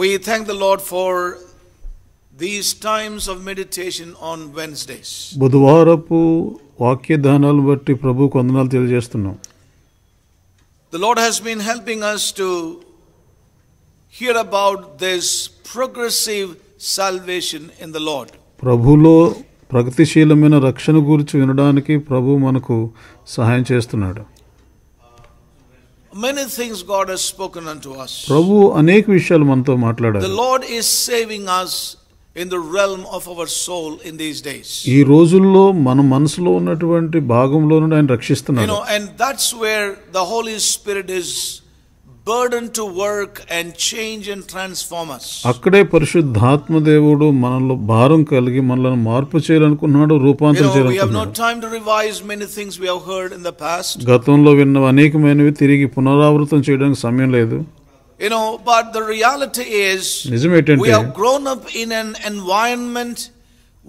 We thank the Lord for these times of meditation on Wednesdays. బుధవారపు వాక్య బట్టి తెలియజేస్తున్నాం. The Lord has been helping us to hear about this progressive salvation in the Lord. ప్రభులో ప్రగతిశీలమైన రక్షణ గురించి వినడానికి ప్రభు మనకు సహాయం చేస్తున్నాడు many things God has spoken unto us. ప్రభు అనేక విషయాలు మనతో మాట్లాడారు. The Lord is saving us in the realm of our soul in these days. ఈ రోజుల్లో మన మనసులో ఉన్నటువంటి భాగంలో నుండి ఆయన రక్షిస్తున్నారు. You know and that's where the Holy Spirit is burden to work and change and transform us. అక్కడే పరిశుద్ధాత్మ దేవుడు మనలో భారం కలిగి మనలను మార్పు చేయాలనుకున్నాడు రూపాంతరం చేయాలనుకున్నాడు గతంలో విన్న అనేకమైనవి తిరిగి పునరావృతం చేయడానికి సమయం లేదు You know, but the reality is, we have grown up in an environment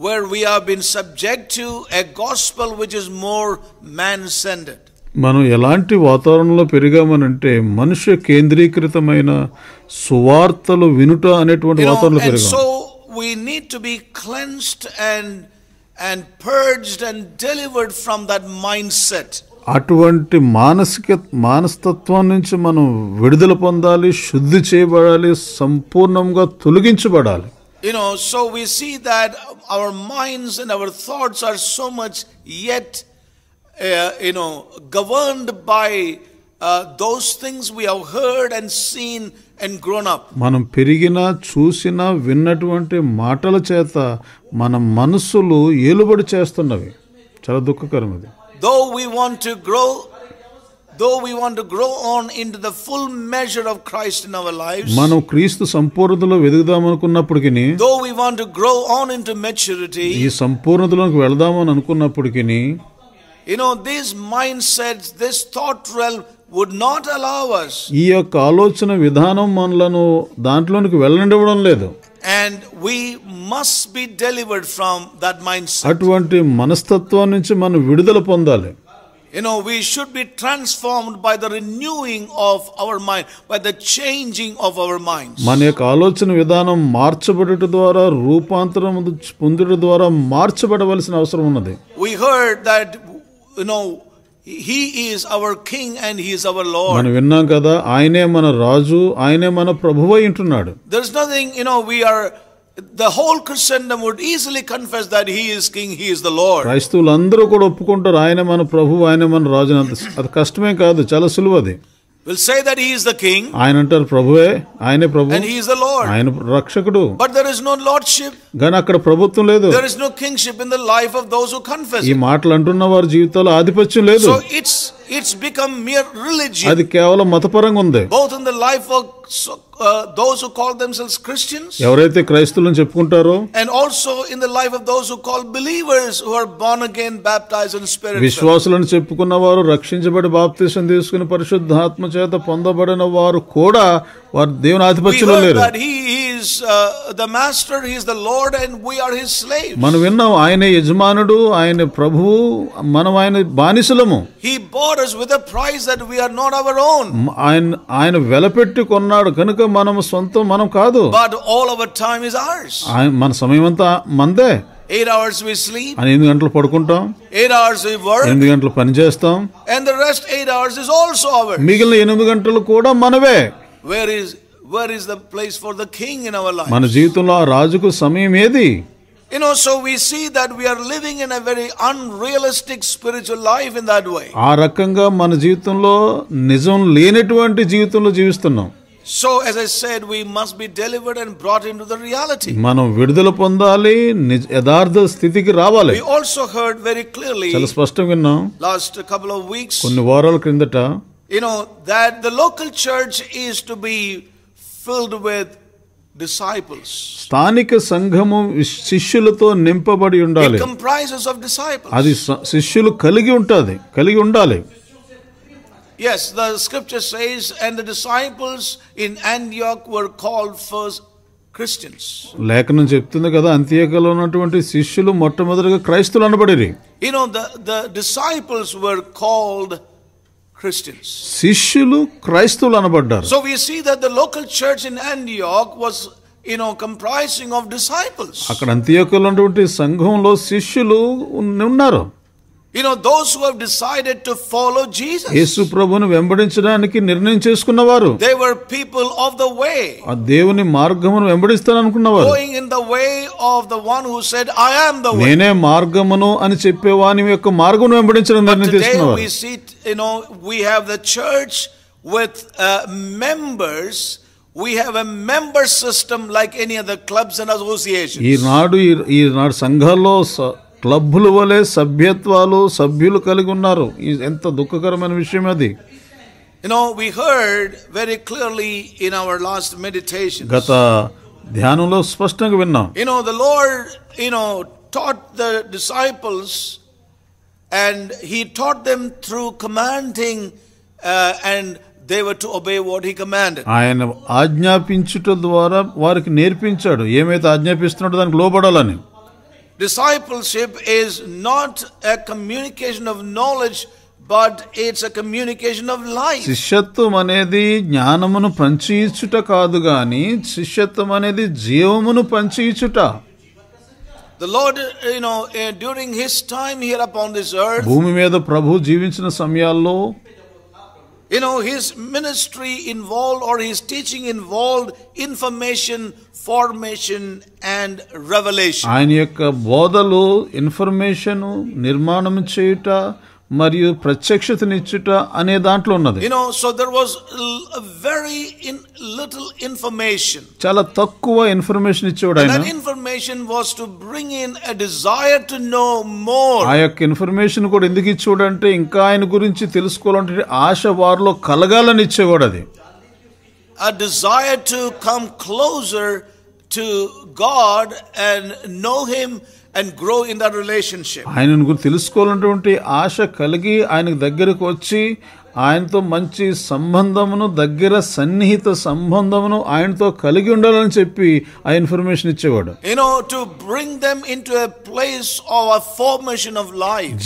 where we have been subject to a gospel which is more man centered. మనం ఎలాంటి వాతావరణంలో పెరిగామనంటే మనుష్య కేంద్రీకృతమైన సువార్తలు వినుట అనేటువంటి వాతావరణంలో పెరిగాం we need to be cleansed and and purged and delivered from that mindset అటువంటి మానసిక మానస్తత్వం నుంచి మనం విడుదల పొందాలి శుద్ధి చేయబడాలి సంపూర్ణంగా తొలగించబడాలి You know, so we see that our minds and our thoughts are so much yet uh, you know, governed by uh, those things we have heard and seen and grown up. మనం పెరిగిన చూసిన విన్నటువంటి మాటల చేత మన మనస్సులు ఏలుబడి చేస్తున్నవి చాలా దుఃఖకరం అది though we want to grow though we want to grow on in the full measure of Christ in our life మనం క్రీస్తు సంపూర్ణతలో వెదుగుదాం అనుకున్నప్పటికీ though we want to grow on in maturity ఈ సంపూర్ణతలోకి వెళదామని అనుకున్నప్పటికీ you know these mindsets this thought realm would not allow us ఈ యొక్క ఆలోచన విధానం మనలను దాంట్లోనికి వెళ్ళనివ్వడం లేదు and we must be delivered from that mindset అటువంటి మనస్తత్వం నుంచి మనం విడుదల పొందాలి You know, we should be transformed by the renewing of our mind, by the changing of our minds. మన యొక్క ఆలోచన విధానం మార్చబడట ద్వారా We heard that you know, he is our king and he is our lord మనం విన్నాం కదా ఆయనే మన రాజు ఆయనే మన ప్రభువు అయి ఉంటున్నాడు there is nothing you know we are the whole christendom would easily confess that he is king he is the lord క్రైస్తవులందరూ కూడా ఒప్పుకుంటారు ఆయన మన ప్రభువు ఆయన మన రాజు అది కష్టమే కాదు చాలా సులువు అది will say that he is the king ఆయన అంటారు ప్రభువే ఆయనే ప్రభు and he is the lord ఆయన రక్షకుడు but there is no lordship గాని అక్కడ ప్రభుత్వం లేదు there is no kingship in the life of those who confess ఈ మాటలు అంటున్న వారి జీవితాల్లో ఆధిపత్యం లేదు so it's it's become mere religion అది కేవలం మతపరంగా ఉంది both in the life of those who call themselves Christians ఎవరైతే క్రైస్తవులని చెప్పుకుంటారో and also in the life of those who call believers who are born again baptized in spirit విశ్వాసులను చెప్పుకున్న వారు రక్షించబడి బాప్తిసం తీసుకుని పరిశుద్ధాత్మ చేత పొందబడిన వారు కూడా వారు దేవుని ఆధిపత్యంలో లేరు the master he's the lord and we are his slave మనం విన్నాం ఆయన యజమానుడు ఆయన ప్రభువు మనం ఆయన బానిసలము he bought us with a price that we are not our own ఆయన ఆయన వెలపెట్టి కొన్నాడు కనుక మనం సొంతం మనం కాదు but all our time is ours ఆయన మన సమయం అంతా మనదే ఎయిట్ అవర్స్ వి స్లీప్ అని ఎనిమిది గంటలు పడుకుంటాం ఎయిట్ అవర్స్ వి వర్క్ ఎనిమిది గంటలు పని చేస్తాం and the rest eight hours is also our మిగిలిన ఎనిమిది గంటలు కూడా మనవే where is where is the place for the king in our life మన జీవితంలో ఆ రాజుకు సమయం ఏది You know, so we see that we are living in a very unrealistic spiritual life in that way. ఆ రకంగా మన జీవితంలో నిజం లేనటువంటి జీవితంలో జీవిస్తున్నాం. So as I said, we must be delivered and brought into the reality. మనం విడుదల పొందాలి, యథార్థ స్థితికి రావాలి. We also heard very clearly. చాలా స్పష్టంగా విన్నాం. Last couple of weeks. కొన్ని వారాల క్రిందట you know, that the local church is to be filled with disciples. స్థానిక సంఘము శిష్యులతో నింపబడి ఉండాలి. It comprises of disciples. అది శిష్యులు కలిగి ఉంటది, కలిగి ఉండాలి. Yes, the scripture says, and the disciples in Antioch were called first Christians. లేఖనం చెప్తుంది కదా అంత్యకలో ఉన్నటువంటి శిష్యులు మొట్టమొదటిగా క్రైస్తవులు అనబడేది the no the the disciples were called Christians. శిష్యులు క్రైస్తవులు అనబడ్డారు. So we see that the local church in Antioch was you know comprising of disciples. అక్కడ అంతియోకులో ఉన్నటువంటి సంఘంలో శిష్యులు ఉన్నారు. You know, those who have decided to follow Jesus. They were people of the way. Going in the way of the one who said, I am the way. But today we see, you know, we have the church with uh, members. We have a member system like any other clubs and associations. క్లబ్బుల వలె సభ్యత్వాలు సభ్యులు కలిగి ఉన్నారు ఎంత దుఃఖకరమైన విషయం అది very clearly in our last meditation గత ధ్యానంలో స్పష్టంగా విన్నాం you know the lord you know taught the disciples and he taught them through commanding and they were to obey he command ఆయన ఆజ్ఞాపించుట ద్వారా వారికి నేర్పించాడు ఏమైతే ఆజ్ఞాపిస్తున్నాడో దానికి లోబడాలని Discipleship is not a communication of knowledge, but it's a communication of life. శిష్యత్వం అనేది జ్ఞానమును పంచిచుట కాదు గాని శిష్యత్వం అనేది జీవమును పంచిచుట The Lord, you know, eh, during his time here upon this earth, you know, his ministry involved or his teaching involved information formation and revelation ఆయన యొక్క బోధలు ఇన్ఫర్మేషన్ నిర్మాణం చేయుట మరియు ప్రత్యక్షతనిచ్చుట అనే దాంట్లో ఉన్నది no so there was very in little information చాలా తక్కువ ఇన్ఫర్మేషన్ ఇచ్చేవాడు ఆయన information was to bring in a desire to know more ఆ యొక్క ఇన్ఫర్మేషన్ కూడా ఎందుకు ఇచ్చేవాడు అంటే ఇంకా ఆయన గురించి తెలుసుకోవాలంటే ఆశ వారిలో కలగాలని ఇచ్చేవాడు అది a desire to come closer to God and know Him and grow in that relationship. ఆయనతో మంచి సంబంధమును దగ్గర సన్నిహిత సంబంధమును ఆయనతో కలిగి ఉండాలని చెప్పి ఆ ఇన్ఫర్మేషన్ ఇచ్చేవాడు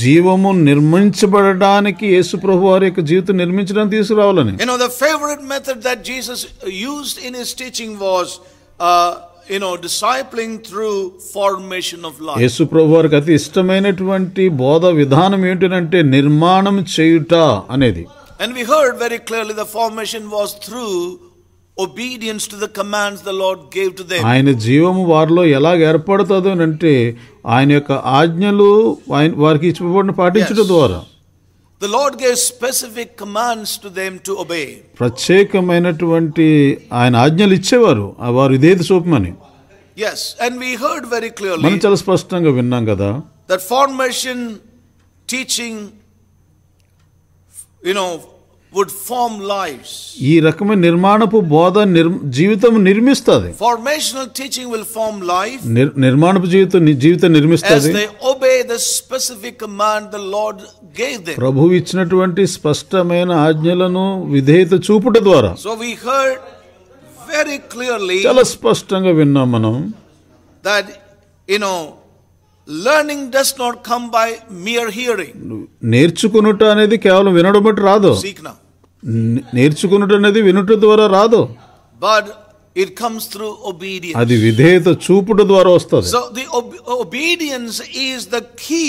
జీవము నిర్మించబడడానికి యేసు ప్రభు వారి యొక్క జీవితం నిర్మించడానికి తీసుకురావాలని You know, the favorite method that Jesus used in his teaching was uh, you know, discipling through formation of life. యేసు ప్రభు వారికి అతి ఇష్టమైనటువంటి బోధ విధానం ఏంటంటే నిర్మాణం చేయుట అనేది And we heard very clearly the formation was through obedience to the commands the Lord gave to them. ఆయన జీవము వారిలో ఎలా ఏర్పడుతుంది అంటే ఆయన యొక్క ఆజ్ఞలు వారికి ఇచ్చిబడిన పాటించడం ద్వారా The Lord gave specific commands to them to obey. ప్రత్యేకమైనటువంటి ఆయన ఆజ్ఞలు ఇచ్చేవారు వారు ఇదేది చూపమని. Yes, and we heard very clearly. మనం చాలా స్పష్టంగా విన్నాం కదా. That formation teaching you know would form lives. ఈ రకమైన నిర్మాణపు బోధ జీవితం నిర్మిస్తుంది. Formational teaching will form life. నిర్మాణపు జీవితం జీవితం నిర్మిస్తుంది. As they obey the specific command the Lord gave them. ప్రభువు ఇచ్చినటువంటి స్పష్టమైన ఆజ్ఞలను విధేయత చూపుట ద్వారా. So we heard very clearly. చాలా స్పష్టంగా విన్నాం మనం. That you know learning does not come by mere hearing నేర్చుకునుట అనేది కేవలం వినడం బట్టి రాదు సీక్ నా నేర్చుకున్నట్టు అనేది వినుట ద్వారా రాదు but it comes through obedience అది విధేయత చూపుట ద్వారా వస్తుంది so the obedience is the key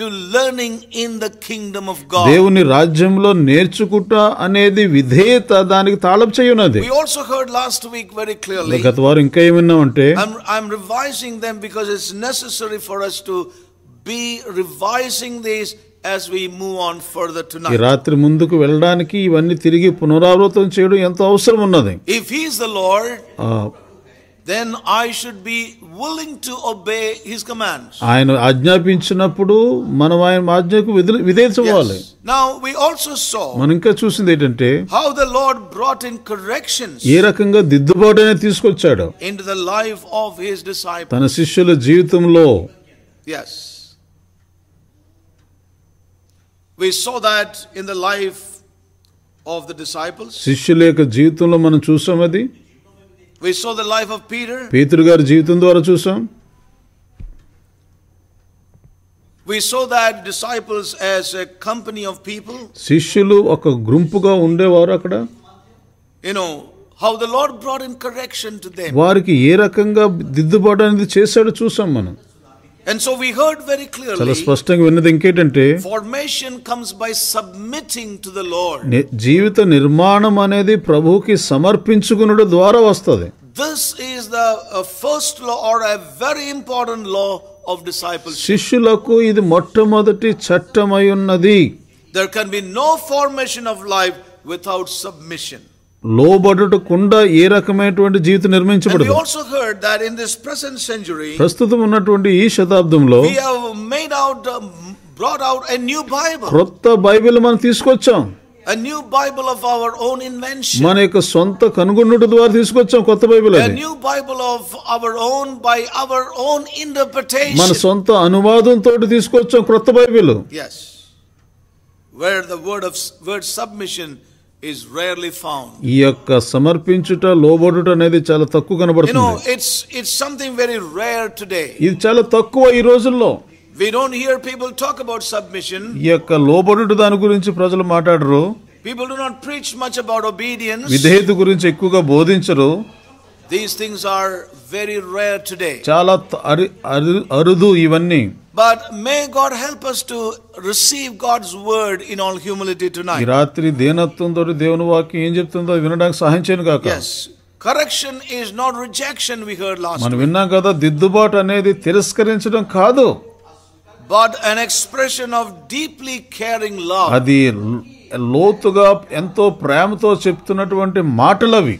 to learning in the kingdom of God దేవుని రాజ్యంలో నేర్చుకుట అనేది విధేయత దానికి తాళం చేయునది we also heard last week very clearly గత వారం ఇంకా ఏమన్నామంటే I am revising them because it's necessary for us to be revising these ఈ రాత్రి ముందుకు వెళ్ళడానికి ఇవన్నీ తిరిగి పునరావృతం చేయడం ఎంతో అవసరం ఉన్నది if he's the lord then I should be willing to obey his commands ఆయన ఆజ్ఞాపించినప్పుడు మనం ఆయన ఆజ్ఞకు విధించవాలి నౌ వి ఆల్సో సో మనం ఇంకా చూసింది ఏంటంటే how the lord brought in corrections ఏ రకంగా దిద్దుబాటు అనేది తీసుకొచ్చాడు in the life of his disciples తన శిష్యుల జీవితంలో yes శిష్యుల యొక్క జీవితంలో మనం చూసాం అది పీతురు గారి జీవితం ద్వారా చూసాం శిష్యులు ఒక గుంపుగా ఉండేవారు అక్కడ you know how the lord brought in correction to them. వారికి ఏ రకంగా దిద్దుబాటు అనేది చేశాడో చూసాం మనం And so we heard very clearly, formation comes by submitting to the Lord. జీవిత నిర్మాణం అనేది ప్రభువుకి సమర్పించుకునుట ద్వారా వస్తుంది. This is the uh, first law or a very important law of discipleship. శిష్యులకు ఇది మొట్టమొదటి చట్టమై There can be no formation of life without submission. లోబడుటకుండా ఏ రకమైనటువంటి జీవితం నిర్మించబడదు ప్రస్తుతం ఉన్నటువంటి ఈ శతాబ్దంలో um, క్రొత్త బైబిల్ మనం తీసుకొచ్చాం A new Bible of our own invention. మన యొక్క సొంత కనుగొనుట ద్వారా తీసుకొచ్చాం కొత్త బైబిల్ అది. A new Bible of our own by our own interpretation. మన సొంత అనువాదం తోటి తీసుకొచ్చాం కొత్త Bible. Yes. Where the word of word submission ఈ యొక్క సమర్పించుట లోబడుట అనేది చాలా తక్కువ కనబడుతుంది సంథింగ్ వెరీ రేర్ టుడే ఇది చాలా తక్కువ ఈ రోజుల్లో We don't hear people talk about submission ఈ యొక్క లోబడుట దాని గురించి ప్రజలు మాట్లాడరు people do not preach much about obedience. విధేయత గురించి ఎక్కువగా బోధించరు these things are very rare today చాలా అరుదు ఇవన్నీ but may God help us to receive God's word in all humility tonight ఈ రాత్రి దేనత్వంతో దేవుని వాక్యం ఏం చెప్తుందో వినడానికి సహాయం చేయను గాక yes correction is not rejection we heard last మనం విన్నాం కదా దిద్దుబాటు అనేది తిరస్కరించడం కాదు but an expression of deeply caring love అది లోతుగా ఎంతో ప్రేమతో చెప్తున్నటువంటి మాటలవి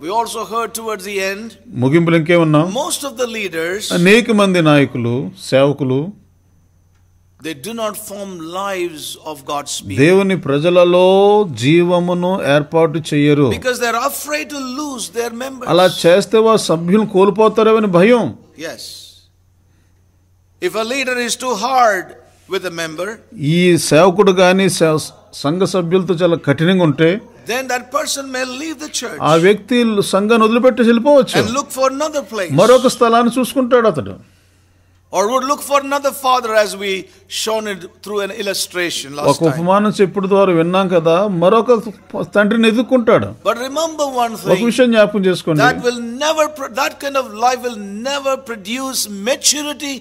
we also heard towards the end ముగింపులో ఇంకే ఉన్నాం most of the leaders అనేక మంది నాయకులు సేవకులు they do not form lives of god's people devuni prajalalo jeevamunu ఏర్పాటు cheyaru because they are afraid to lose their members ala chesthe va sabhyul kolipotharu ani bhayam yes if a leader is too hard with a member ee sevakudu gaani సంఘ sabhyulto chala కఠినంగా unte then that person may leave the church ఆ వ్యక్తి సంఘాన్ని and look for another place మరొక స్థలాన్ని చూసుకుంటాడు అతడు or would look for another father as we shown it through an illustration last ఒక ఉపమానం చెప్పుడు ద్వారా విన్నాం కదా మరొక తండ్రిని ఎదుర్కొంటాడు but remember one thing that will never that kind of life will never produce maturity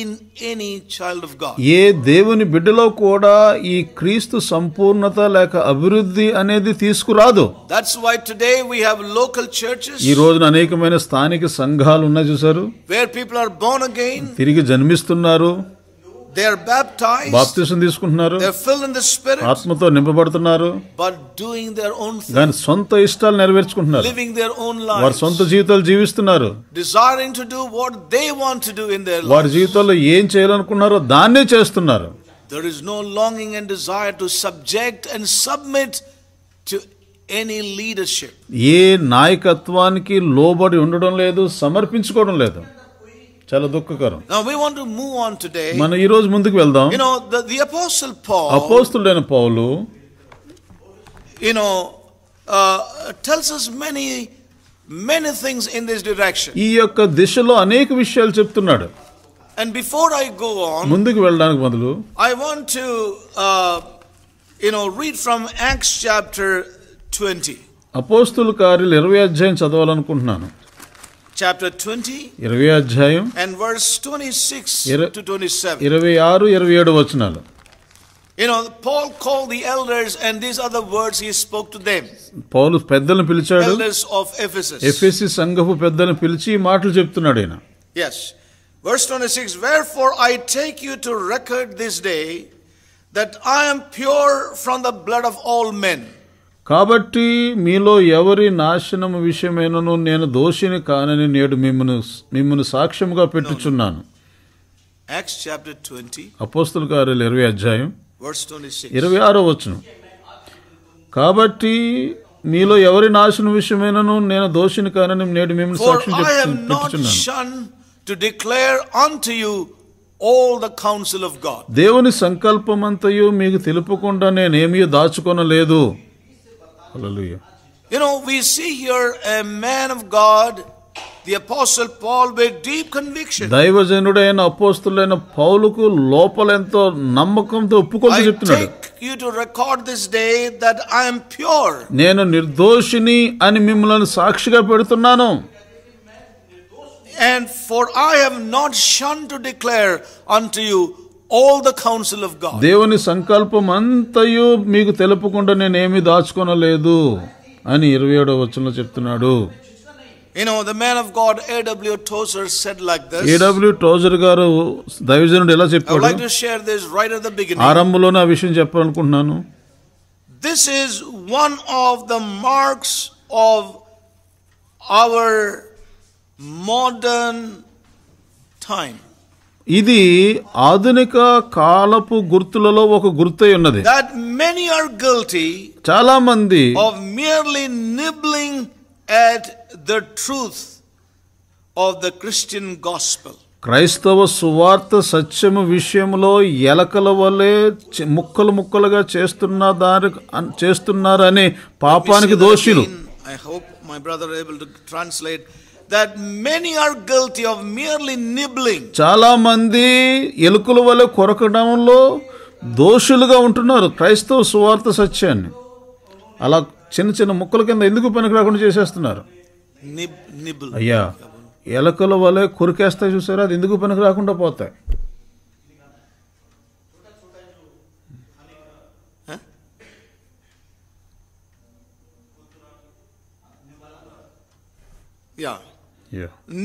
in any child of a దేవుని బిడ్డలో కూడా ఈ క్రీస్తు సంపూర్ణత లేక అభివృద్ధి అనేది తీసుకురాదు that's why today we have local churches ఈ రోజున అనేకమైన స్థానిక సంఘాలు ఉన్నాయి చూసారు where people are born again తిరిగి జన్మిస్తున్నారు they are baptized బాప్తిసం తీసుకుంటున్నారు they are filled in the spirit ఆత్మతో నింపబడుతున్నారు but doing their own thing దాని సొంత ఇష్టాలు నెరవేర్చుకుంటున్నారు living their own lives వారి సొంత జీవితాలు జీవిస్తున్నారు desiring to do what they want to do in their lives వారి జీవితాల్లో ఏం చేయాలనుకున్నారో దాన్నే చేస్తున్నారు there is no longing and desire to subject and submit to any leadership ఏ నాయకత్వానికి లోబడి ఉండడం లేదు సమర్పించుకోవడం లేదు చాలా దుఃఖకరం Now we want to move on today. మనం ఈ రోజు ముందుకు వెళ్దాం You know the the apostle Paul. అపోస్తుడైన పౌలు You know uh, tells us many many things in this direction. ఈ యొక్క దిశలో అనేక విషయాలు చెప్తున్నాడు And before I go on, ముందుకు వెళ్ళడానికి మొదలు I want to uh, you know read from Acts chapter 20. అపోస్తుల కార్యలు ఇరవై అధ్యాయం చదవాలనుకుంటున్నాను chapter 20 and verse 26 to 27 You know, Paul called the elders, and these are the words he spoke to them. Paul Elders of Ephesus. Ephesus Yes. Verse 26 Wherefore I take you to record this day that I am pure from the blood of all men. కాబట్టి మీలో ఎవరి నాశనము విషయమైనను నేను దోషిని కానని నేడు మిమ్మను మిమ్మను సాక్ష్యముగా పెట్టుచున్నాను అపోస్తుల కార్యలు ఇరవై అధ్యాయం ఇరవై ఆరో వచనం కాబట్టి మీలో ఎవరి నాశనం విషయమైనను నేను దోషిని కానని నేడు మిమ్మల్ని సాక్ష్యం పెట్టుచున్నాను దేవుని సంకల్పమంతయు మీకు తెలుపకుండా నేనేమీ దాచుకోనలేదు Hallelujah. You know, we see here a man of God, the Apostle Paul, with deep conviction. దైవజనుడైన అపోస్తులైన You to record this day that I am pure. నేను నిర్దోషిని అని మిమ్మల్ని సాక్షిగా పెడుతున్నాను. And for I have not shunned to declare unto you all the council of God దేవుని సంకల్పం అంతయు మీకు తెలుపకుండా నేనేమి దాచుకొనలేదు అని ఇరవై ఏడవ వచనంలో చెప్తున్నాడు You know, the man of God, A.W. Tozer, said like this. A.W. Tozer గారు దైవజనుడు ఎలా చెప్పాడు? I would like to share this right at the beginning. ఆరంభంలోనే ఆ విషయం చెప్పాలనుకుంటున్నాను. This is one of the marks of our modern time. ఇది ఆధునిక కాలపు గుర్తులలో ఒక గుర్తై ఉన్నది దట్ మెనీ ఆర్ గిల్టీ చాలా మంది of merely nibbling at the truth of the Christian gospel క్రైస్తవ సువార్త సత్యము విషయంలో ఎలకల వలె ముక్కలు ముక్కలుగా చేస్తున్న దాని చేస్తున్నారని పాపానికి దోషులు I hope my brother able to translate that many are guilty of merely nibbling చాలా మంది ఎలుకల వలె కొరకడంలో దోషులుగా ఉంటున్నారు క్రైస్తవ సువార్త సత్యాన్ని అలా చిన్న చిన్న ముక్కల కింద ఎందుకు పనికి రాకుండా చేసేస్తున్నారు అయ్యా ఎలకల వలె కొరికేస్తాయి చూసారా అది ఎందుకు పనికి రాకుండా పోతాయి yeah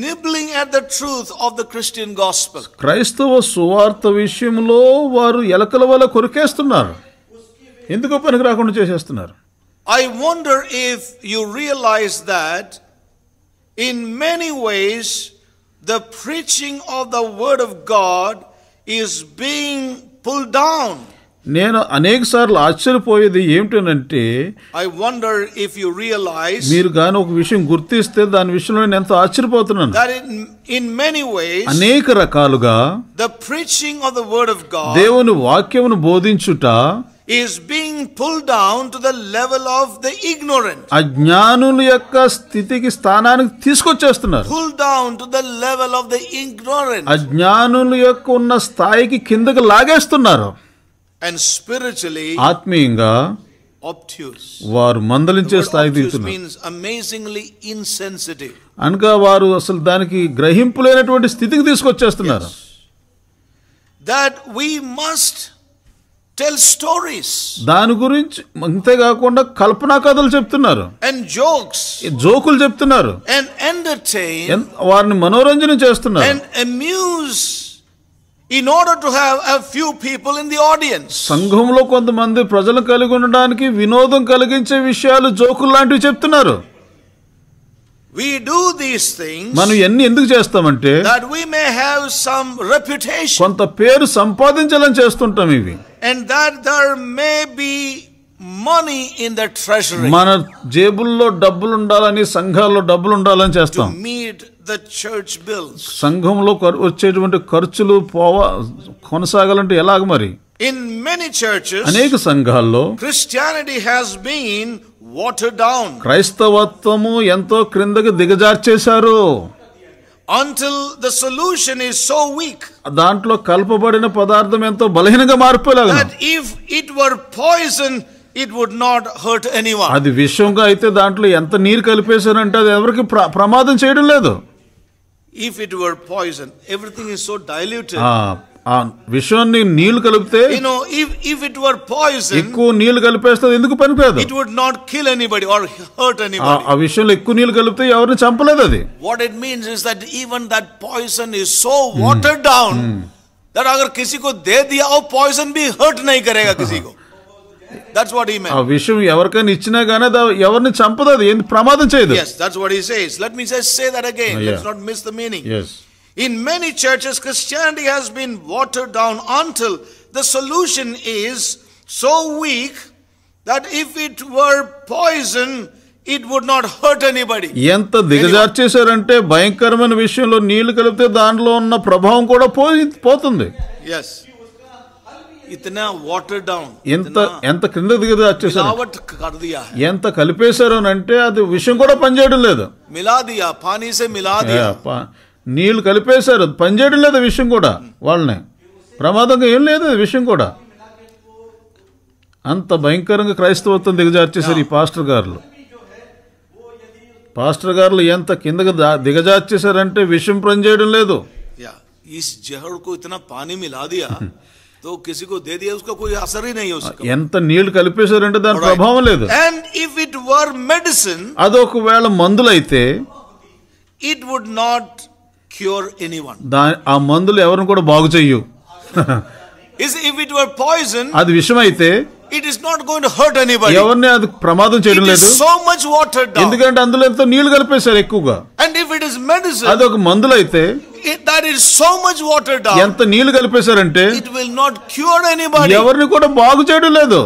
nibbling at the truth of the Christian gospel క్రైస్తవ సువార్త విషయంలో వారు ఎలకల వల్ల కొరికేస్తున్నారు ఎందుకు పనికి రాకుండా చేసేస్తున్నారు I wonder if you realize that in many ways the preaching of the word of God is being pull down నేను అనేక సార్లు ఆశ్చర్యపోయేది ఏమిటనంటే I wonder if you realize మీరు గాని ఒక విషయం గుర్తిస్తే దాని విషయంలో నేను ఎంతో ఆశ్చర్యపోతున్నాను ఇన్ మెనీ వేస్ అనేక రకాలుగా the preaching of the word of God దేవుని వాక్యమును బోధించుట is being pull down to the level of the ignorant అజ్ఞానుల యొక్క స్థితికి స్థానానికి తీసుకొచ్చేస్తున్నారు pull down to the level of the ignorant అజ్ఞానుల యొక్క ఉన్న స్థాయికి కిందకు లాగేస్తున్నారు అండ్ ఆత్మీయంగా వారు మందలించే స్థాయి దిగుతున్నారు అనగా వారు అసలు దానికి గ్రహింపు లేనటువంటి స్థితికి తీసుకొచ్చేస్తున్నారు that we must tell stories దాని గురించి అంతేకాకుండా కల్పనా కథలు చెప్తున్నారు అండ్ జోక్స్ జోకులు చెప్తున్నారు అండ్ ఎంటర్టైన్ వారిని మనోరంజన చేస్తున్నారు and amuse in order to have a few people in the audience సంఘంలో కొంతమంది ప్రజలు కలిగి ఉండడానికి వినోదం కలిగించే విషయాలు జోకులు లాంటివి చెప్తున్నారు వి డూ దీస్ థింగ్స్ మనం ఎన్ని ఎందుకు చేస్తామంటే that we may have some reputation కొంత పేరు సంపాదించాలని చేస్తుంటాం ఇవి and that there may be money in the treasury మన జేబుల్లో డబ్బులు ఉండాలని సంఘాల్లో డబ్బులు ఉండాలని చేస్తాం మీట్ ద చర్చ్ బిల్స్ సంఘంలో వచ్చేటువంటి ఖర్చులు పోవా కొనసాగాలంటే ఎలాగ మరి ఇన్ మెనీ చర్చెస్ అనేక సంఘాల్లో Christianity has been water down క్రైస్తవత్వము ఎంతో క్రిందకి దిగజార్చేశారు until the solution is so weak దాంట్లో కలపబడిన పదార్థం ఎంతో బలహీనంగా మారిపోలేదు if it were poison it would not hurt anyone అది విషయంగా అయితే దాంట్లో ఎంత నీరు కలిపేశారంటే అది ఎవరికి ప్రమాదం చేయడం లేదు if it were poison everything is so dilute ఆ విషయాన్ని నీళ్లు కలిపితే you know if if it were poison ఎక్కువ నీళ్లు కలిపేస్తే ఎందుకు పనిపోదు it would not kill anybody or hurt anybody ఆ విషయంలో ఎక్కువ నీళ్లు కలిపితే ఎవరిని చంపలేదు అది what it means is that even that poison is so water down that అగర్ కిసి కో దే దియా పాయిజన్ బి హర్ట్ నహీ కరేగా కిసి కో దట్స్ వాట్ ఈ ఆ విషయం ఎవరికైనా ఇచ్చినా గానీ ఎవరిని చంపదు అది ప్రమాదం చేయదు yes that's what he says let me just say that again yeah. let's not miss the meaning yes in many churches christianity has been watered down until the solution is so weak that if it were poison it would not hurt anybody ఎంత దిగజార్చేశారంటే భయంకరమైన విషయంలో నీళ్లు కలిపితే దానిలో ఉన్న ప్రభావం కూడా పోతుంది ఎస్ ఎంత ఎంత క్రింద దిగదు ఎంత కలిపేశారు అని అంటే అది విషయం కూడా పనిచేయడం లేదు మిలాదియా పానీసే మిలాదియా నీళ్ళు కలిపేశారు పనిచేయడం లేదు విషయం కూడా వాళ్ళని ప్రమాదంగా ఏం లేదు విషయం కూడా అంత భయంకరంగా క్రైస్తవత్వం దిగజార్చేశారు ఈ పాస్టర్ గారులు పాస్టర్ గారులు ఎంత కిందకి దిగజార్చేశారంటే విషయం పనిచేయడం లేదు కు ఇతనా పానీ మిలాదియా तो किसी को दे दिया उसका कोई असर ही नहीं ఎంత నీళ్లు కలిపేశారంటే దాని ప్రభావం లేదు and if it were medicine అదొక అదొకవేళ మందులైతే it would not cure anyone ఆ మందులు ఎవరిని కూడా బాగు చేయు is if it were poison అది విషయం అయితే it is not going to hurt anybody ఎవర్ని అది ప్రమాదం చేయడం లేదు సో మచ్ వాటర్ ఎందుకంటే అందులో ఎంతో నీళ్లు కలిపేశారు ఎక్కువగా and if it is medicine అది ఒక మందులు అయితే that is so much water down ఎంత నీళ్లు కలిపేశారంటే it will not cure anybody ఎవరిని కూడా బాగు చేయడం లేదు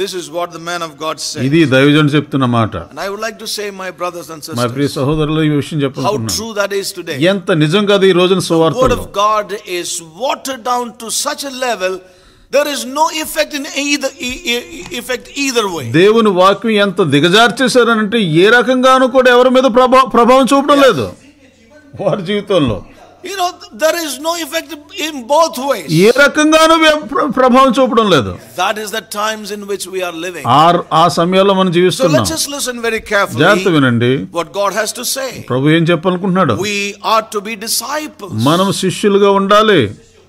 this is what the man of God say ఇది దైవజనుడు చెప్తున్న మాట I would like to say my brothers and sisters my ప్రియ సహోదరులు ఈ విషయం చెప్పండి how true that is today ఎంత నిజం కాదు ఈ రోజున సువార్త word of God is water down to such a level there is no effect in either effect either way దేవుని వాక్యం ఎంత దిగజార్చేశారనంటే ఏ రకంగానూ కూడా ఎవరి మీద ప్రభావం చూపడం లేదు వారి జీవితంలో you know there is no effect in both ways ఏ రకంగానూ ప్రభావం చూపడం లేదు that is the times in which we are living ఆ ఆ సమయంలో మనం జీవిస్తున్నాం so let's listen very carefully జాగ్రత్త వినండి what God has to say ప్రభు ఏం చెప్పాలనుకుంటున్నాడు we are to be disciples మనం శిష్యులుగా ఉండాలి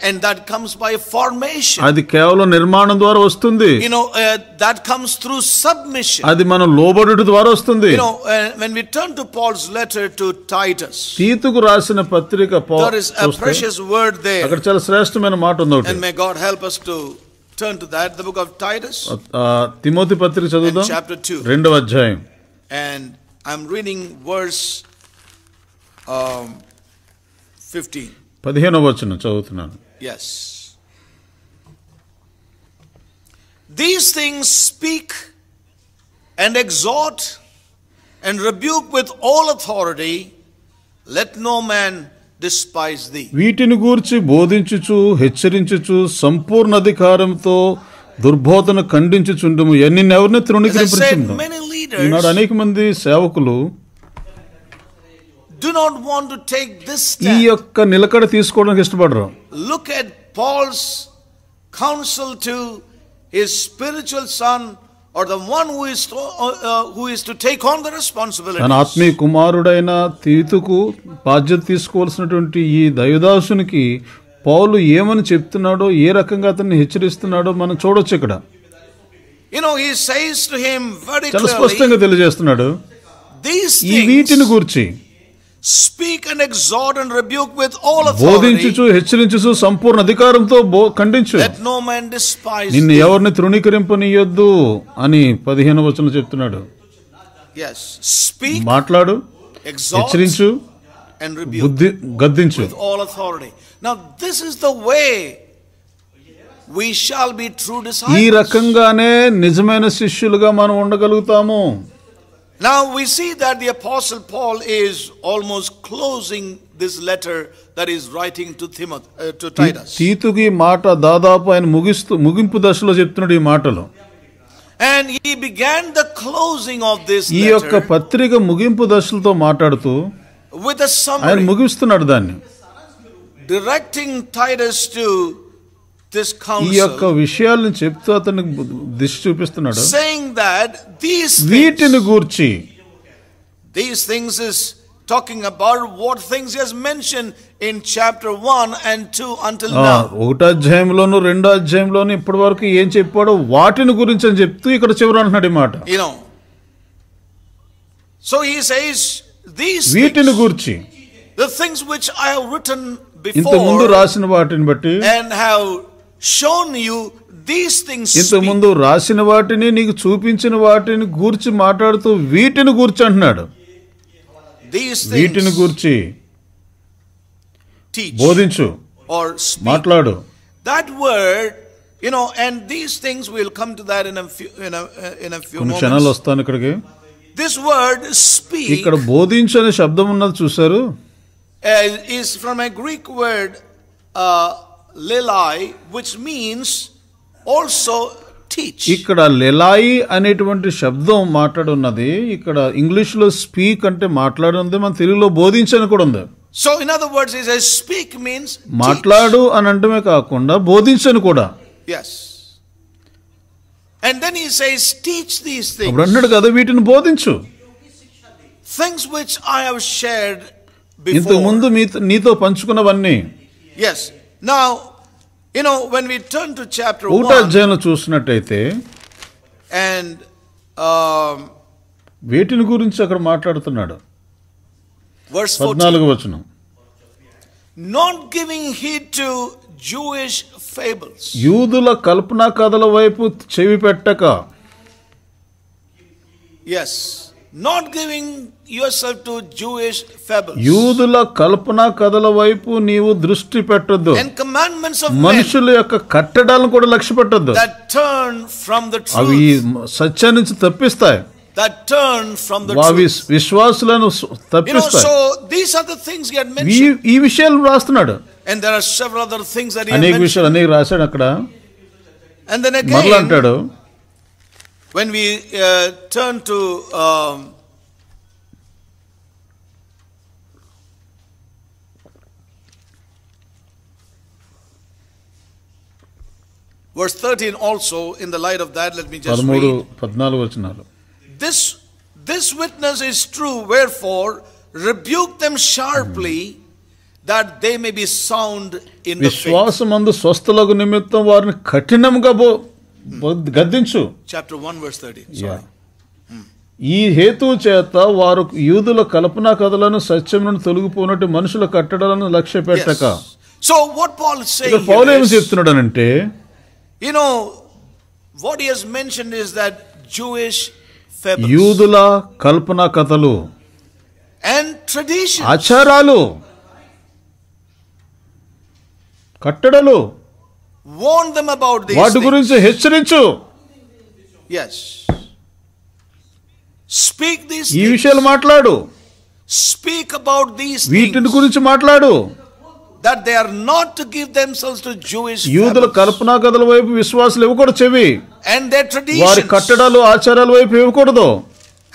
and that comes by formation అది కేవలం నిర్మాణం ద్వారా వస్తుంది you know uh, that comes through submission అది మనం లోబడుట ద్వారా వస్తుంది you know uh, when we turn to Paul's letter to Titus తీతుకు రాసిన పత్రిక పౌలు there is a precious word there అక్కడ చాలా శ్రేష్టమైన మాట ఉంది ఒకటి and may God help us to turn to that the book of Titus Timothy పత్రిక చదువుదాం chapter 2 రెండవ అధ్యాయం and i'm reading verse um, 15 పదిహేనవ వచనం చదువుతున్నాను Yes. These things speak and exhort and rebuke with all authority. Let no man despise thee. వీటిని గూర్చి బోధించుచు హెచ్చరించుచు సంపూర్ణ అధికారంతో దుర్బోధన ఖండించుచుండము ఎన్ని ఎవరిని తృణీకరింపరిచిందో ఈనాడు అనేక మంది సేవకులు do not want to take this ఈ యొక్క నిలకడ తీసుకోవడానికి ఇష్టపడరు. Look at Paul's counsel to his spiritual son or the one who is to, uh, uh, who is to take on the తన ఆత్మీయ కుమారుడైన తీతుకు బాధ్యత తీసుకోవాల్సినటువంటి ఈ దైవదాసునికి పౌలు ఏమని చెప్తున్నాడో ఏ రకంగా అతన్ని హెచ్చరిస్తున్నాడో మనం చూడొచ్చు ఇక్కడ చాలా స్పష్టంగా తెలియజేస్తున్నాడు ఈ వీటిని గురించి speak and exhort and rebuke with all బోధించుచు హెచ్చరించుచు సంపూర్ణ అధికారంతో ఖండించు లెట్ నో మ్యాన్ డిస్పైజ్ నిన్ను ఎవరిని తృణీకరింపనీయొద్దు అని 15వ వచనం చెప్తున్నాడు yes speak మాట్లాడు హెచ్చరించు అండ్ రిబ్యూక్ బుద్ధి గద్దించు all authority now this is the way ఈ రకంగానే నిజమైన శిష్యులుగా మనం ఉండగలుగుతాము Now we see that the Apostle Paul is almost closing this letter that is writing to, Timoth uh, to Titus. And he began the closing of this ఈ యొక్క పత్రిక with a summary directing Titus to this counsel ఈ యొక్క విషయాలను చెప్తూ అతనికి దిశ చూపిస్తున్నాడు saying that these వీటిని గూర్చి these things is talking about what things he has mentioned in chapter 1 and 2 until now ఒకటో అధ్యాయంలోను రెండో అధ్యాయంలోను ఇప్పటి వరకు ఏం చెప్పాడో వాటిని గురించి అని చెప్తూ ఇక్కడ చివర అంటున్నాడు ఈ మాట you know so he says these వీటిని గురించి the things which i have written before ఇంత ముందు రాసిన వాటిని బట్టి and have shown you these things ఇంతకుముందు రాసిన వాటిని నీకు చూపించిన వాటిని గూర్చి మాట్లాడుతూ వీటిని గూర్చి అంటున్నాడు వీటిని గూర్చి బోధించు మాట్లాడు that word you know and these things will come to that in in in few క్షణాలు వస్తాను ఇక్కడికి దిస్ వర్డ్ స్పీక్ ఇక్కడ బోధించు అనే శబ్దం ఉన్నది చూసారు is from a Greek word లెలాయ్ విచ్ మీన్స్ ఆల్సో టీచ్ ఇక్కడ లెలాయి అనేటువంటి శబ్దం మాట్లాడున్నది ఇక్కడ ఇంగ్లీష్లో స్పీక్ అంటే మాట్లాడుంది మన తెలుగులో బోధించని కూడా ఉంది so in other words is speak means మాట్లాడు అని అంటమే కాకుండా బోధించను కూడా yes and then he says teach these things అప్పుడు అన్నాడు కదా వీటిని బోధించు things which I have shared before ఇంతకు ముందు మీతో పంచుకున్నవన్నీ ఎస్ నా you when we turn to chapter ఊట అధ్యాయంలో చూసినట్టయితే అండ్ um, వీటిని గురించి అక్కడ మాట్లాడుతున్నాడు వర్స్ పద్నాలుగు వచనం not giving heed to Jewish fables యూదుల కల్పన కథల వైపు చెవి పెట్టక yes not giving yourself to Jewish fables. యూదుల కల్పన కథల వైపు నీవు దృష్టి పెట్టొద్దు and commandments of మనుషుల యొక్క కట్టడాలను కూడా లక్ష్య పెట్టొద్దు that turn from the truth అవి సత్యం నుంచి తప్పిస్తాయి that turn from the truth విశ్వాసులను తప్పిస్తాయి you know, so these are the things he had mentioned ఈ విషయాలు రాస్తున్నాడు and there are several other things that he had అనేక విషయాలు అనేక రాశాడు అక్కడ and then again మరల when we uh, turn to um, Verse 13 also, in the light of that, let me just read. This, this witness is true, wherefore rebuke them sharply, that they may be sound in the faith. విశ్వాసమందు స్వస్థలకు నిమిత్తం వారిని కఠినంగా గద్దించు chapter 1 verse 13 sorry ఈ హేతు చేత వారు యూదుల కల్పన కథలను సత్యం నుండి తొలగిపోయినట్టు మనుషుల కట్టడలను లక్ష్య పెట్టక సో వాట్ పాల్ పౌలు ఏమి చెప్తున్నాడు అంటే you know what here's mention is యూదుల కల్పన కథలు అండ్ ట్రెడిషన్ ఆచారాలు కట్టడలు వోన్ వాటి గురించి హెచ్చరించు yes స్పీక్ దిస్ ఈ విషయాలు మాట్లాడు స్పీక్ అబౌట్ దీస్ వీటిని గురించి మాట్లాడు that they are not to give themselves to Jewish యూదుల కల్పనా కథల వైపు విశ్వాసులు ఇవ్వకూడదు చెవి and their traditions వారి కట్టడాలు ఆచారాల వైపు ఇవ్వకూడదు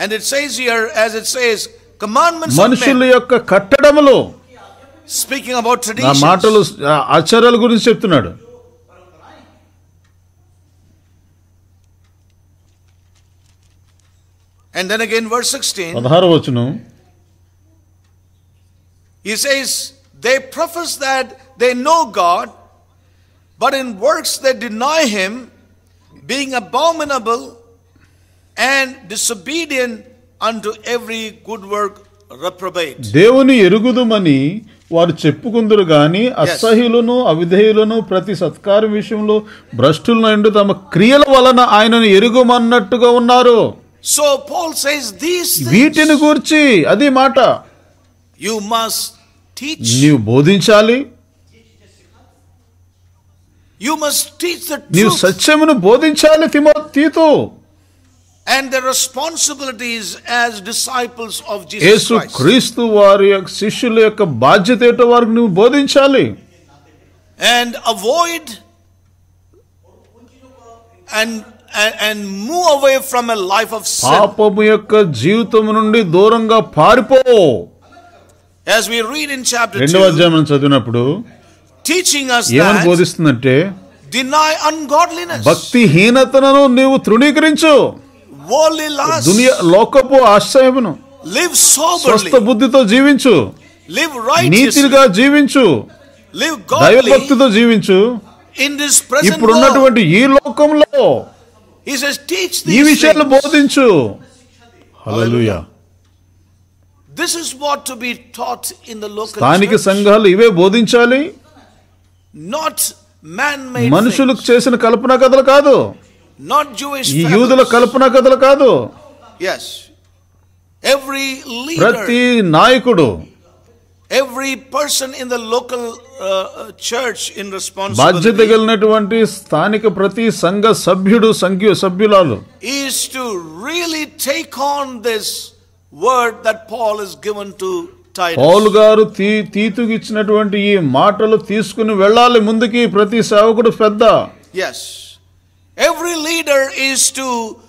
and it says here as it says commandments మనుషుల యొక్క కట్టడములు speaking about ట్రెడిషన్స్ ఆ మాటలు ఆచారాల గురించి చెప్తున్నాడు And then again verse 16. 16 he says they profess that they know God, but in works they deny Him, being abominable and disobedient unto every good work reprobate. దేవుని ఎరుగుదుమని వారు చెప్పుకుందరు గాని అసహ్యులను అవిధేయులను ప్రతి సత్కారం విషయంలో భ్రష్టులను తమ క్రియల వలన ఆయనను ఎరుగుమన్నట్టుగా ఉన్నారు సో పాల్ సేస్ దీస్ వీటిని గురించి అది మాట యు మస్ట్ నీవు బోధించాలి యు మస్ట్ టీచ్ ద నీవు సత్యమును బోధించాలి తిమోతీతో and the responsibilities as disciples of Jesus యేసు క్రీస్తు వారి యొక్క శిష్యుల యొక్క బాధ్యత ఏంటో వారికి నువ్వు బోధించాలి and avoid and and move away from a life of పాపము యొక్క జీవితం నుండి దూరంగా పారిపో as we read in chapter 2 రెండవ అధ్యాయం చదివినప్పుడు టీచింగ్ us ఏమని బోధిస్తుందంటే deny ungodliness భక్తిహీనతను నీవు తృణీకరించు worldly lust దునియా లోకపు ఆశ్రయమును live soberly స్వస్థ బుద్ధితో జీవించు live righteously నీతిగా జీవించు live godly దైవభక్తితో జీవించు in this present world ఇప్పుడు ఉన్నటువంటి ఈ లోకంలో he says teach these ఈ విషయాలు బోధించు హల్లెలూయా This is what to be taught in the local స్థానిక సంఘాలు ఇవే బోధించాలి నాట్ మ్యాన్ మేడ్ మనుషులకు చేసిన కల్పన కథలు కాదు నాట్ జూయిష్ ఈ యూదుల కల్పన కథలు కాదు yes every leader ప్రతి నాయకుడు every person in the local uh, church in responsibility బాధ్యత కలిగినటువంటి స్థానిక ప్రతి సంఘ సభ్యుడు సంఘ్యు సభ్యులాలు is to really take on this word that Paul is given to Titus. Paul garu ti ti tu gichne twenty ye matalo tis kuni vellale mundki prati saavukudu fedda. Yes, every leader is to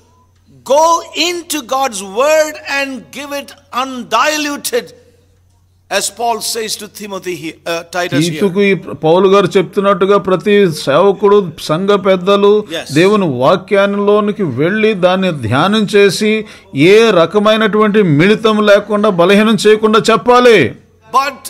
go into God's word and give it undiluted. Uh, తీతుకు పౌలు గారు చెప్తున్నట్టుగా ప్రతి సేవకుడు సంఘ పెద్దలు దేవుని వాక్యానిలోనికి వెళ్ళి దాన్ని ధ్యానం చేసి ఏ రకమైనటువంటి మిళితం లేకుండా బలహీనం చేయకుండా చెప్పాలి బట్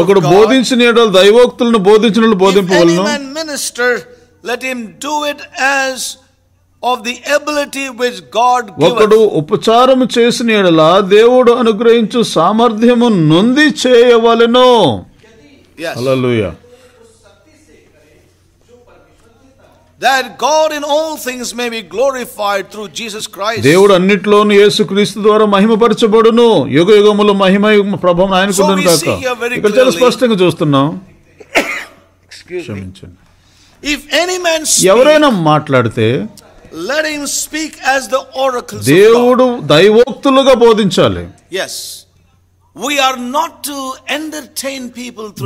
ఒకడు బోధించిన దైవోక్తులను బోధించిన బోధింపవలను ఒకడు ఉపచారం చేసిన దేవుడు అనుగ్రహించు సామర్థ్యము నొంది చేయవలెనో అలలుయా దేవుడు అన్నిట్లోనూ యేసుక్రీస్తు ద్వారా మహిమపరచబడును యుగ యుగముల మహిమ ప్రభావం ఆయనకుంటుంది కాక ఇక్కడ చాలా స్పష్టంగా చూస్తున్నాం క్షమించండి ఎవరైనా మాట్లాడితే దేవుడు దైవోక్తులుగా బోధించాలి ఎస్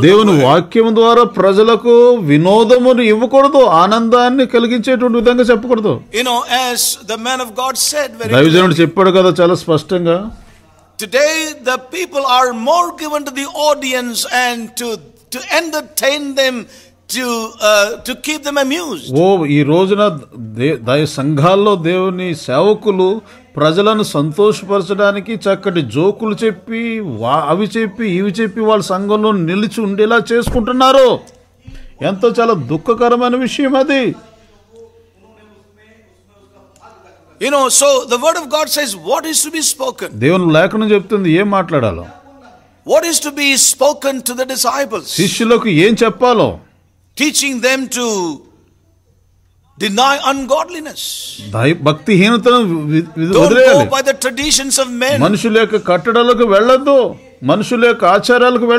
దేవుని వాక్యం ద్వారా ప్రజలకు వినోదమును ఇవ్వకూడదు ఆనందాన్ని కలిగించేటువంటి విధంగా చెప్పకూడదు దైవజనుడు చెప్పాడు కదా చాలా స్పష్టంగా today the people are more given to the audience and to to entertain them to to keep them amused ఓ ఈ రోజున దే సంఘాల్లో దేవుని సేవకులు ప్రజలను సంతోషపరచడానికి చక్కటి జోకులు చెప్పి వా అవి చెప్పి ఇవి చెప్పి వాళ్ళ సంఘంలో నిలిచి ఉండేలా చేసుకుంటున్నారు ఎంతో చాలా దుఃఖకరమైన విషయం అది you know so the word of God says what is to be spoken దేవుని లేఖనం చెప్తుంది ఏం మాట్లాడాలో what is to be spoken to the disciples శిష్యులకు ఏం చెప్పాలో teaching them to deny ungodliness Don't go by the traditions of men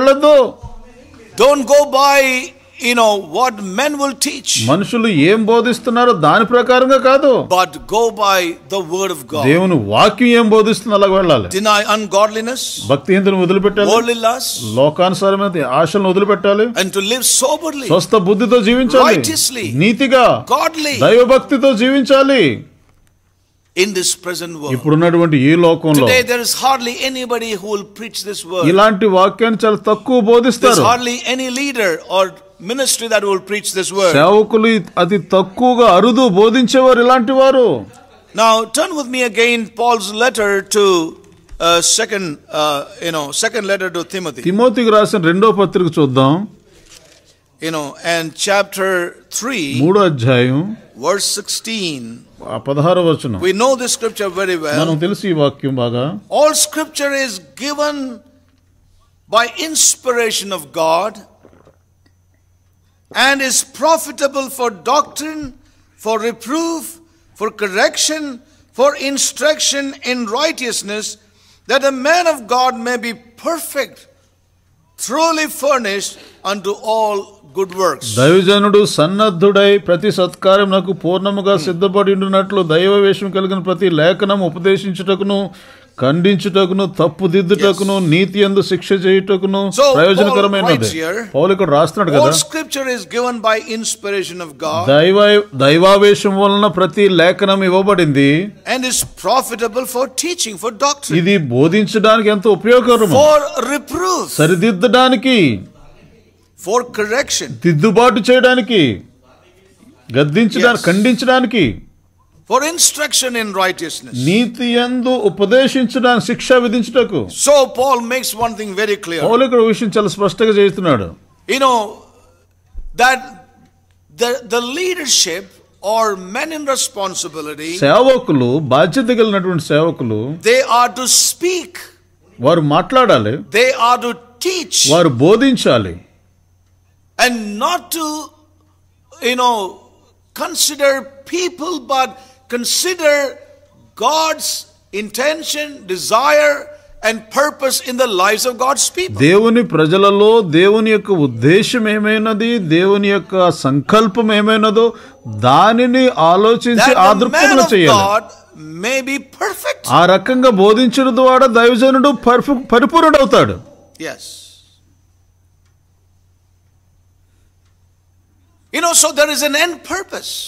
వెళ్ళొద్దు don't go by you know what men will teach మనుషులు ఏం బోధిస్తున్నారో దాని ప్రకారంగా కాదు but go by the word of god దేవుని వాక్యం ఏం బోధిస్తుంది అలా వెళ్ళాలి deny ungodliness భక్తిహీనతను వదిలిపెట్టాలి worldly lust లోకానుసారమైన ఆశలను వదిలిపెట్టాలి and to live soberly స్వస్థ బుద్ధితో జీవించాలి righteously నీతిగా godly దైవభక్తితో జీవించాలి ఇన్ దిస్ ప్రెసెంట్ వరల్డ్ ఇప్పుడున్నటువంటి ఈ లోకంలో today there is hardly anybody who will preach this word ఇలాంటి వాక్యాన్ని చాలా తక్కువ బోధిస్తారు hardly any leader or ministry that will preach this word. Now turn with me again Paul's letter to uh, second uh, you know second letter to Timothy. తిమోతికి రాసిన రెండో పత్రిక చూద్దాం. You know and chapter 3 verse 16 పదహారో వచనం we know this scripture very well all scripture is given by inspiration of god and is profitable for doctrine, for reproof, for correction, for instruction in righteousness, that the man of God may be perfect, thoroughly furnished unto all good works. Daivijanudu sannadhudai prati satkaram naku poornamuga siddhapadindu natlu daiva veshmu kalagan prati lekanam upadeshin chitakunu ఖండించుటకును తప్పుదిద్దుటకును నీతి ఎందు శిక్ష చేయుటకును ప్రయోజనకరమైన పౌలు రాస్తున్నాడు కదా scripture is given by inspiration దైవ దైవావేశం వలన ప్రతి లేఖనం ఇవ్వబడింది and is profitable for teaching for doctrine ఇది బోధించడానికి ఎంతో ఉపయోగకరం ఫర్ రిప్రూవ్ సరిదిద్దడానికి ఫోర్ కరెక్షన్ దిద్దుబాటు చేయడానికి గద్దించడానికి ఖండించడానికి for instruction in righteousness. నీతి యందు ఉపదేశించడానికి శిక్ష విధించుటకు. So Paul makes one thing very clear. పౌలు ఇక్కడ విషయం చాలా స్పష్టంగా చేస్తున్నాడు. You know that the the leadership or men in responsibility సేవకులు బాధ్యత కలిగినటువంటి సేవకులు they are to speak వారు మాట్లాడాలి they are to teach వారు బోధించాలి and not to you know consider people but consider God's intention, desire, and purpose in the lives of God's people. The man of God may be perfect. Yes. God may be perfect. You know, so there is an end purpose.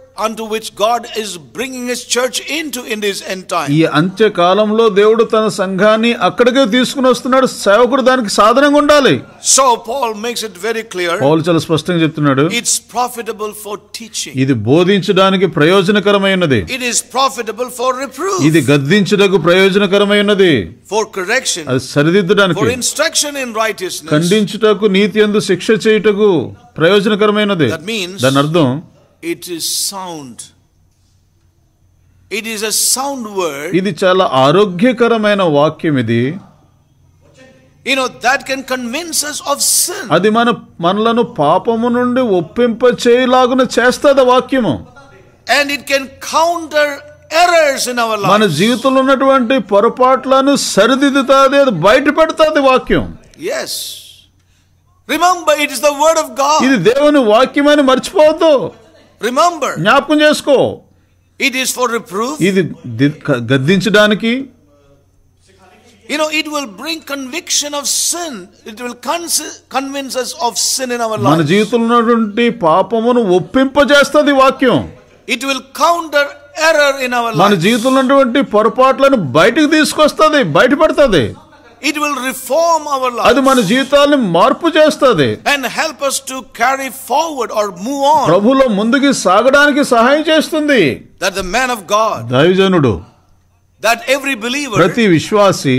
unto which God is bringing his church into in this end time. ఈ అంత్యకాలంలో దేవుడు తన సంఘాన్ని అక్కడికే తీసుకుని వస్తున్నాడు సేవకుడు దానికి సాధనంగా ఉండాలి. So Paul makes it very clear. పౌలు చాలా స్పష్టంగా చెప్తున్నాడు. It's profitable for teaching. ఇది బోధించడానికి ప్రయోజనకరమైనది. It is profitable for reproof. ఇది గద్దించుటకు ప్రయోజనకరమైనది. For correction. అది సరిదిద్దడానికి. For instruction in righteousness. ఖండించుటకు నీతి యందు శిక్ష చేయుటకు ప్రయోజనకరమైనది. That means దాని అర్థం it is sound it is a sound word ఇది చాలా ఆరోగ్యకరమైన వాక్యం ఇది you know that can convince us of sin అది మన మనలను పాపము నుండి ఒప్పింప చేయలాగున చేస్తుంది వాక్యము and it can counter errors in our life మన జీవితంలో ఉన్నటువంటి పొరపాట్లను సరిదిద్దుతది అది బయటపెడుతుంది వాక్యం yes remember it is the word of God ఇది దేవుని వాక్యమని మర్చిపోవద్దు రిమెంబర్ జ్ఞాపకం చేసుకో ఇట్ ఈస్ ఫర్ రిప్రూఫ్ ఇది గద్దించడానికి You know, it will bring conviction of sin. It will convince us of sin in our lives. మన జీవితంలో ఉన్నటువంటి పాపమును ఒప్పింపజేస్తుంది వాక్యం. It will counter error in our lives. మన జీవితంలో ఉన్నటువంటి పొరపాట్లను బయటికి తీసుకొస్తుంది బయటపడుతుంది. It will reform our life అది మన జీవితాన్ని మార్పు చేస్తుంది and help us to carry forward or move on ప్రభులో ముందుకి సాగడానికి సహాయం చేస్తుంది that the man of God దైవజనుడు దట్ ఎవ్రీ బిలీవర్ ప్రతి విశ్వాసి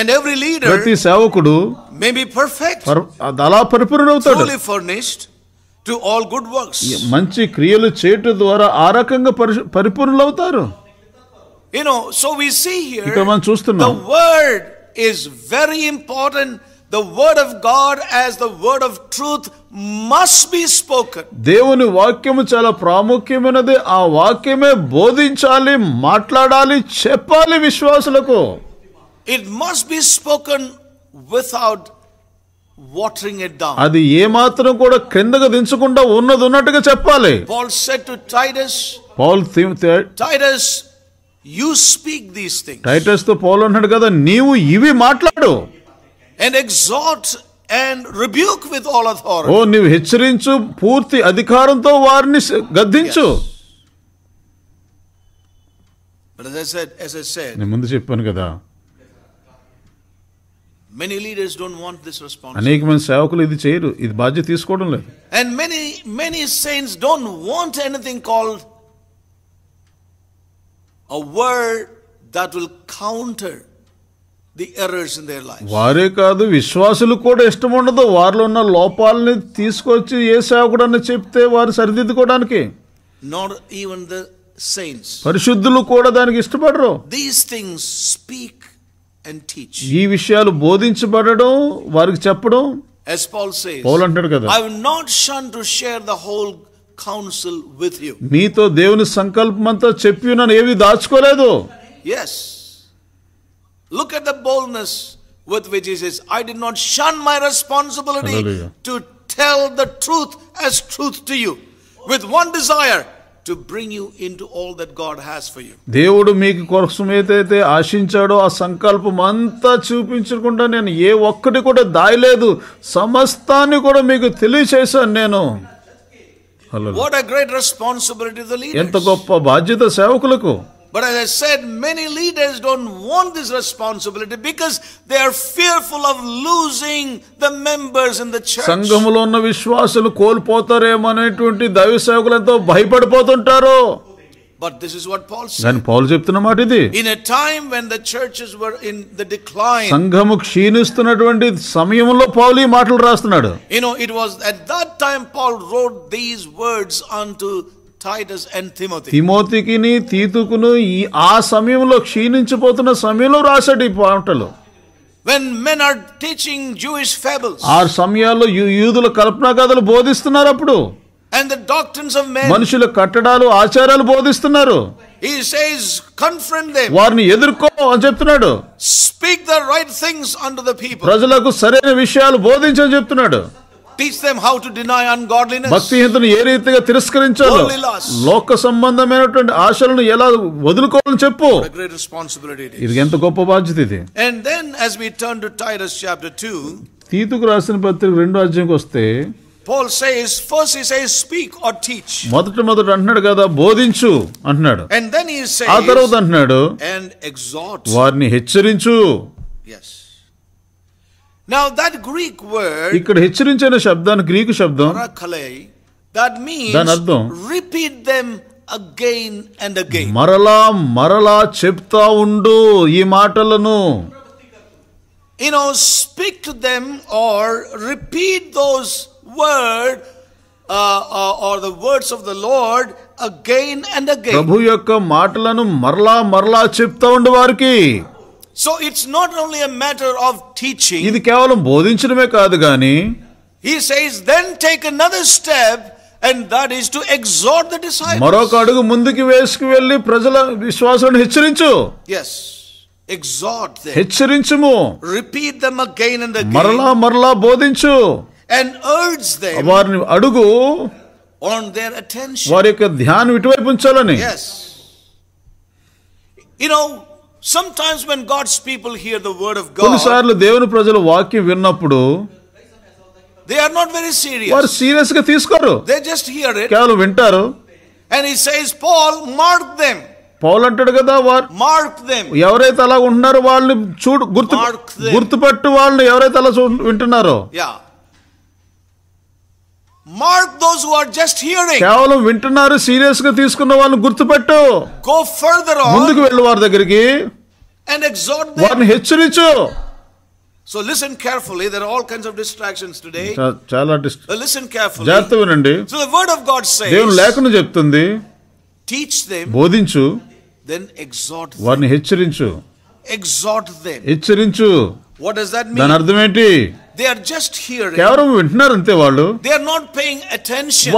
అండ్ ఎవ్రీ లీడర్ ప్రతి సేవకుడు మే బి పర్ఫెక్ట్ అలా పరిపూర్ణవుతాడు fully furnished to all good works మంచి క్రియలు చేయటం ద్వారా ఆ రకంగా పరిపూర్ణులవుతారు You know, so we మనం here the word is very important the word of God as the word of truth must be spoken దేవుని వాక్యము చాలా ప్రాముఖ్యమైనది ఆ వాక్యమే బోధించాలి మాట్లాడాలి చెప్పాలి విశ్వాసులకు it must be spoken without watering it down అది ఏ మాత్రం కూడా క్రిందకు దించకుండా ఉన్నది ఉన్నట్టుగా చెప్పాలి Paul said to Titus Paul theme Titus you speak these thing Titus తో పౌలు అంటాడు కదా నీవు ఇవి మాట్లాడు and exhort and rebuke with all authority ఓ నీవు హెచ్చరించు పూర్తి అధికారంతో వారిని గద్దించు నేను ముందు చెప్పాను కదా many leaders don't want this response అనేక మంది సేవకులు ఇది చేయరు ఇది బాధ్యత తీసుకోవడం లేదు and many many saints don't want anything called a word that will counter the errors in their lives. వారే కాదు విశ్వాసులు కూడా ఇష్టం ఉండదు వారిలో ఉన్న లోపాలని తీసుకొచ్చి ఏ సేవకుడని చెప్తే వారు సరిదిద్దుకోవడానికి నాట్ ఈవెన్ ద సెయింట్స్ పరిశుద్ధులు కూడా దానికి ఇష్టపడరు these things speak and teach ఈ విషయాలు బోధించబడడం వారికి చెప్పడం As Paul says, Paul అంటాడు కదా I will not shun to share the whole counsel with you మీతో దేవుని సంకల్పం అంతా చెప్పి నన్ను ఏవి దాచుకోలేదు yes look at the boldness with which is I did not shun my responsibility to tell the truth as truth to you with one desire to bring you into all that God has for you దేవుడు మీకు కోసం ఏదైతే ఆశించాడో ఆ సంకల్పం అంతా చూపించకుండా నేను ఏ ఒక్కటి కూడా దాయలేదు సమస్తాన్ని కూడా మీకు తెలియచేశాను నేను what a great responsibility the leader ఎంత గొప్ప బాధ్యత సేవకులకు but I said many leaders don't want this responsibility because they are fearful of losing the members in the church సంఘములో ఉన్న విశ్వాసులు కోల్పోతారేమనేటువంటి దైవ సేవకులు ఎంతో భయపడిపోతుంటారో but this is what Paul said. దాని పాల్ చెప్తున్న మాట ఇది in a time when the churches were in the decline సంఘము క్షీణిస్తున్నటువంటి సమయంలో పౌలు ఈ మాటలు రాస్తున్నాడు you know it was at that time Paul wrote these words on to Titus and Timothy తిమోతికిని తీతుకును ఈ ఆ సమయంలో క్షీణించిపోతున్న సమయంలో రాశాడు ఈ పాటలు when men are teaching jewish fables ఆ సమయంలో యూదుల కల్పన కథలు బోధిస్తున్నారు అప్పుడు and the doctrines of men మనుషుల కట్టడాలు ఆచారాలు బోధిస్తున్నారు he says confront them వారిని ఎదుర్కో అని చెప్తున్నాడు speak the right things unto the people ప్రజలకు సరైన విషయాలు బోధించని చెప్తున్నాడు teach them how to deny ungodliness భక్తిహీనతను ఏ రీతిగా తిరస్కరించాలో లోక సంబంధమైనటువంటి ఆశలను ఎలా వదులుకోవాలని చెప్పు ఇది ఎంత గొప్ప బాధ్యత ఇది and then as we turn to titus chapter 2 తీతుకు రాసిన పత్రిక రెండో అధ్యాయంకి వస్తే Paul says, first he says, speak or teach. మొదట మొదట అంటున్నాడు కదా బోధించు అంటున్నాడు. And then he says, తర్వాత అంటున్నాడు, and exhort. వారిని హెచ్చరించు. Yes. Now that Greek word, ఇక్కడ హెచ్చరించిన శబ్దాన్ని గ్రీకు శబ్దం, that means దాని అర్థం, repeat them again and again. మరలా మరలా చెప్తా ఉండు ఈ మాటలను. You know, speak to them or repeat those word or the words of the Lord again and again ప్రభు యొక్క మాటలను మరలా మరలా చెప్తూ ఉండు వారికి so it's not only a matter of teaching ఇది కేవలం బోధించడమే కాదు గాని he says then take another step and that is to exhort the disciples మరొక అడుగు ముందుకు వేసుకు వెళ్ళి ప్రజల విశ్వాసాన్ని హెచ్చరించు yes ఎగ్జార్ట్ దెం హెచ్చరించుము repeat them again and again మరలా మరలా బోధించు and urge them on their attention yes you know sometimes when god's people hear the word of god they are not very serious వారు serious they just hear it and he says paul mark them పౌలు అంటాడు కదా వారు mark ఎవరైతే అలా ఉంటున్నారో వాళ్ళని చూడు గుర్తు గుర్తుపట్టు వాళ్ళు ఎవరైతే అలా వింటున్నారో yeah mark those who are just hearing కేవలం వింటున్నారు సీరియస్ గా తీసుకున్న వాళ్ళని గుర్తుపెట్టు గో ఫర్దర్ ఆన్ ముందుకు వెళ్ళి వారి దగ్గరికి అండ్ ఎగ్జార్ట్ దెం వారిని హెచ్చరించు so listen carefully there all kinds of distractions today చాలా లిసన్ కేర్ఫుల్లీ జాగ్రత్తగా వినండి so the word of God says దేవుని లేఖను చెప్తుంది టీచ్ దెం బోధించు దెన్ ఎగ్జార్ట్ వారిని హెచ్చరించు ఎగ్జార్ట్ దెం హెచ్చరించు What does that mean? They are just hearing. They are not paying attention.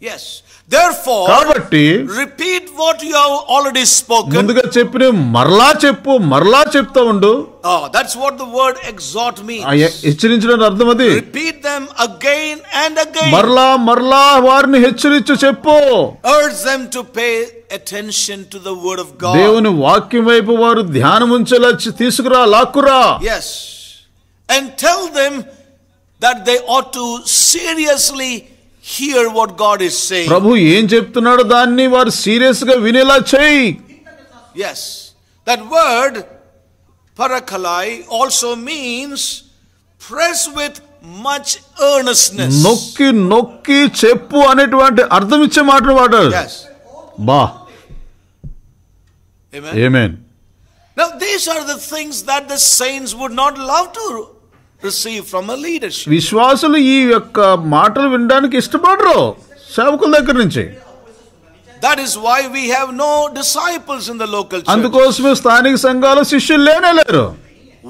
Yes therefore కాబట్టి repeat what you have already spoken ముందుగా చెప్పిన మరలా చెప్పు మరలా చెప్తా ఉండు oh that's what the word exhort means హెచ్చరించడం అర్థం అది repeat them again and again మరలా మరలా వారిని హెచ్చరించు చెప్పు urge them to pay attention to the word of god దేవుని వాక్యం వైపు వారు ధ్యానం ఉంచేలా తీసుకురా లాక్కురా yes and tell them that they ought to seriously hear what God is saying. ప్రభు ఏం చెప్తున్నాడో దాన్ని వారు సీరియస్ గా వినేలా చేయి Yes. That word parakalai also means press with much earnestness. నొక్కి నొక్కి చెప్పు అనేటువంటి అర్థం ఇచ్చే మాటలు వాడారు. Yes. బా. Amen. Amen. Now these are the things that the saints would not love to receive from a leadership. విశ్వాసులు ఈ యొక్క మాటలు వినడానికి ఇష్టపడరు సేవకుల దగ్గర నుంచి that is why we have no disciples in the local church అందుకోసమే స్థానిక సంఘాల శిష్యులు లేనే లేరు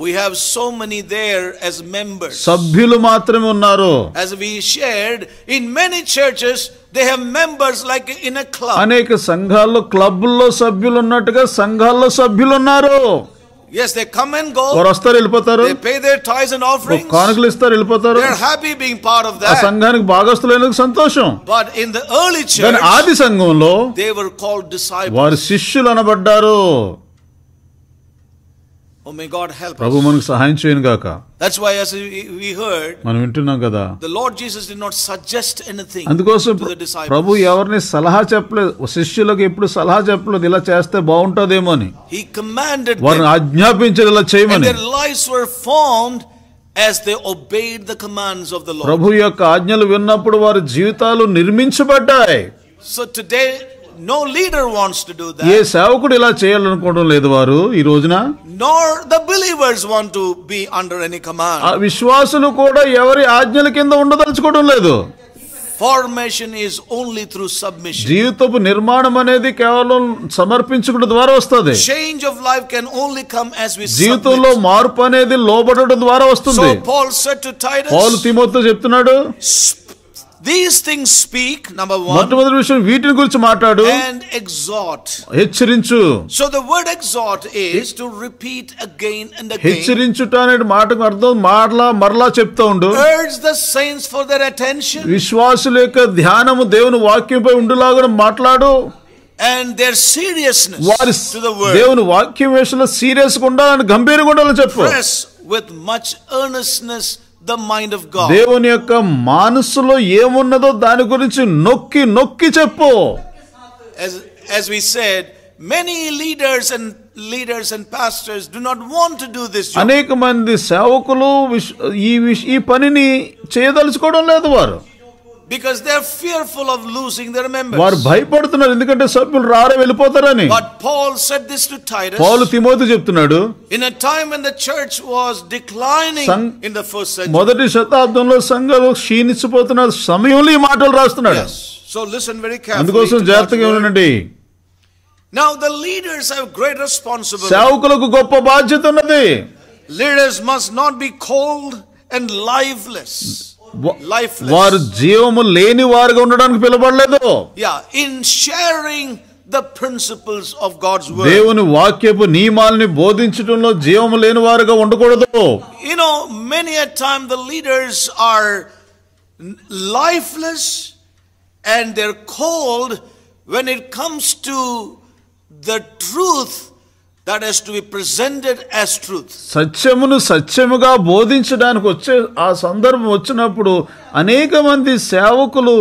we have so many there as members సభ్యులు మాత్రమే ఉన్నారు as we shared in many churches they have members like in a club అనేక సంఘాల్లో క్లబ్బుల్లో సభ్యులు ఉన్నట్టుగా సంఘాల్లో సభ్యులు ఉన్నారు yes they come and go వారు వస్తారు వెళ్ళిపోతారు they pay their tithes and offerings కానుకలు ఇస్తారు వెళ్ళిపోతారు they are happy being part of that ఆ సంఘానికి భాగస్తులైనందుకు సంతోషం but in the early church ఆది సంఘంలో they were called disciples వారు శిష్యులు అనబడ్డారు Oh, ప్రభు మనకు సహాయం చేయను గాక that's why as we heard మనం వింటున్నాం కదా the Lord Jesus did not suggest anything అందుకోసం ప్రభు ఎవర్ని సలహా చెప్పలేదు శిష్యులకు ఎప్పుడు సలహా చెప్పలేదు ఇలా చేస్తే బాగుంటదేమో అని హి కమాండెడ్ వారిని ఆజ్ఞాపించేది చేయమని their lives were formed as they obeyed the commands of the Lord ప్రభు యొక్క ఆజ్ఞలు విన్నప్పుడు వారి జీవితాలు నిర్మించబడ్డాయి so today no leader wants to do that ఏ సేవకుడు ఇలా చేయాలనుకోవడం లేదు వారు ఈ రోజున nor the believers want to be under any command ఆ విశ్వాసులు కూడా ఎవరి ఆజ్ఞల కింద ఉండదలుచుకోవడం లేదు formation is only through submission జీవితపు నిర్మాణం అనేది కేవలం సమర్పించుకోవడం ద్వారా వస్తుంది change of life can only come as we జీవితంలో మార్పు అనేది లోబడడం ద్వారా వస్తుంది so Paul said to Titus Paul తిమోతితో చెప్తున్నాడు దీస్ థింగ్స్ స్పీక్ నంబర్ 1 మొట్టమొదటి విషయం వీటిని గురించి మాట్లాడు అండ్ ఎగ్జార్ట్ హెచ్చరించు so the word exhort is to repeat again and again హెచ్చరించుట అనే మాటకు అర్థం మరలా మరలా చెప్తా ఉండు urge the saints for their attention విశ్వాసుల యొక్క ధ్యానము దేవుని వాక్యంపై ఉండులాగా మాట్లాడు అండ్ దేర్ సీరియస్నెస్ వారి దేవుని వాక్యం విషయంలో సీరియస్ గా ఉండాలని గంభీరంగా ఉండాలని చెప్పు with much earnestness the mind of God దేవుని యొక్క మనసులో ఏమున్నదో దాని గురించి నొక్కి నొక్కి చెప్పు as we said many leaders and leaders and pastors do not want to do this అనేక మంది సేవకులు ఈ ఈ పనిని చేయదలుచుకోవడం లేదు వారు because they're fearful of losing their members. But Paul said this to Titus. పౌలు తిమోతి చెప్తున్నాడు. In a time when the church was declining in the first century. Yes. So listen very carefully. అందుకోసం Now the leaders have great responsibility. Leaders must not be cold and lifeless. వారు జీవము లేని వారుగా ఉండడానికి పిలబడలేదు yeah in sharing the principles of God's word దేవుని వాక్యపు నియమాలని బోధించడంలో జీవము లేని వారుగా ఉండకూడదు you know many a time the leaders are lifeless and they are cold when it comes to the truth that has to be presented as truth సత్యమును సత్యముగా బోధించడానికి వచ్చే ఆ సందర్భం వచ్చినప్పుడు అనేక మంది సేవకులు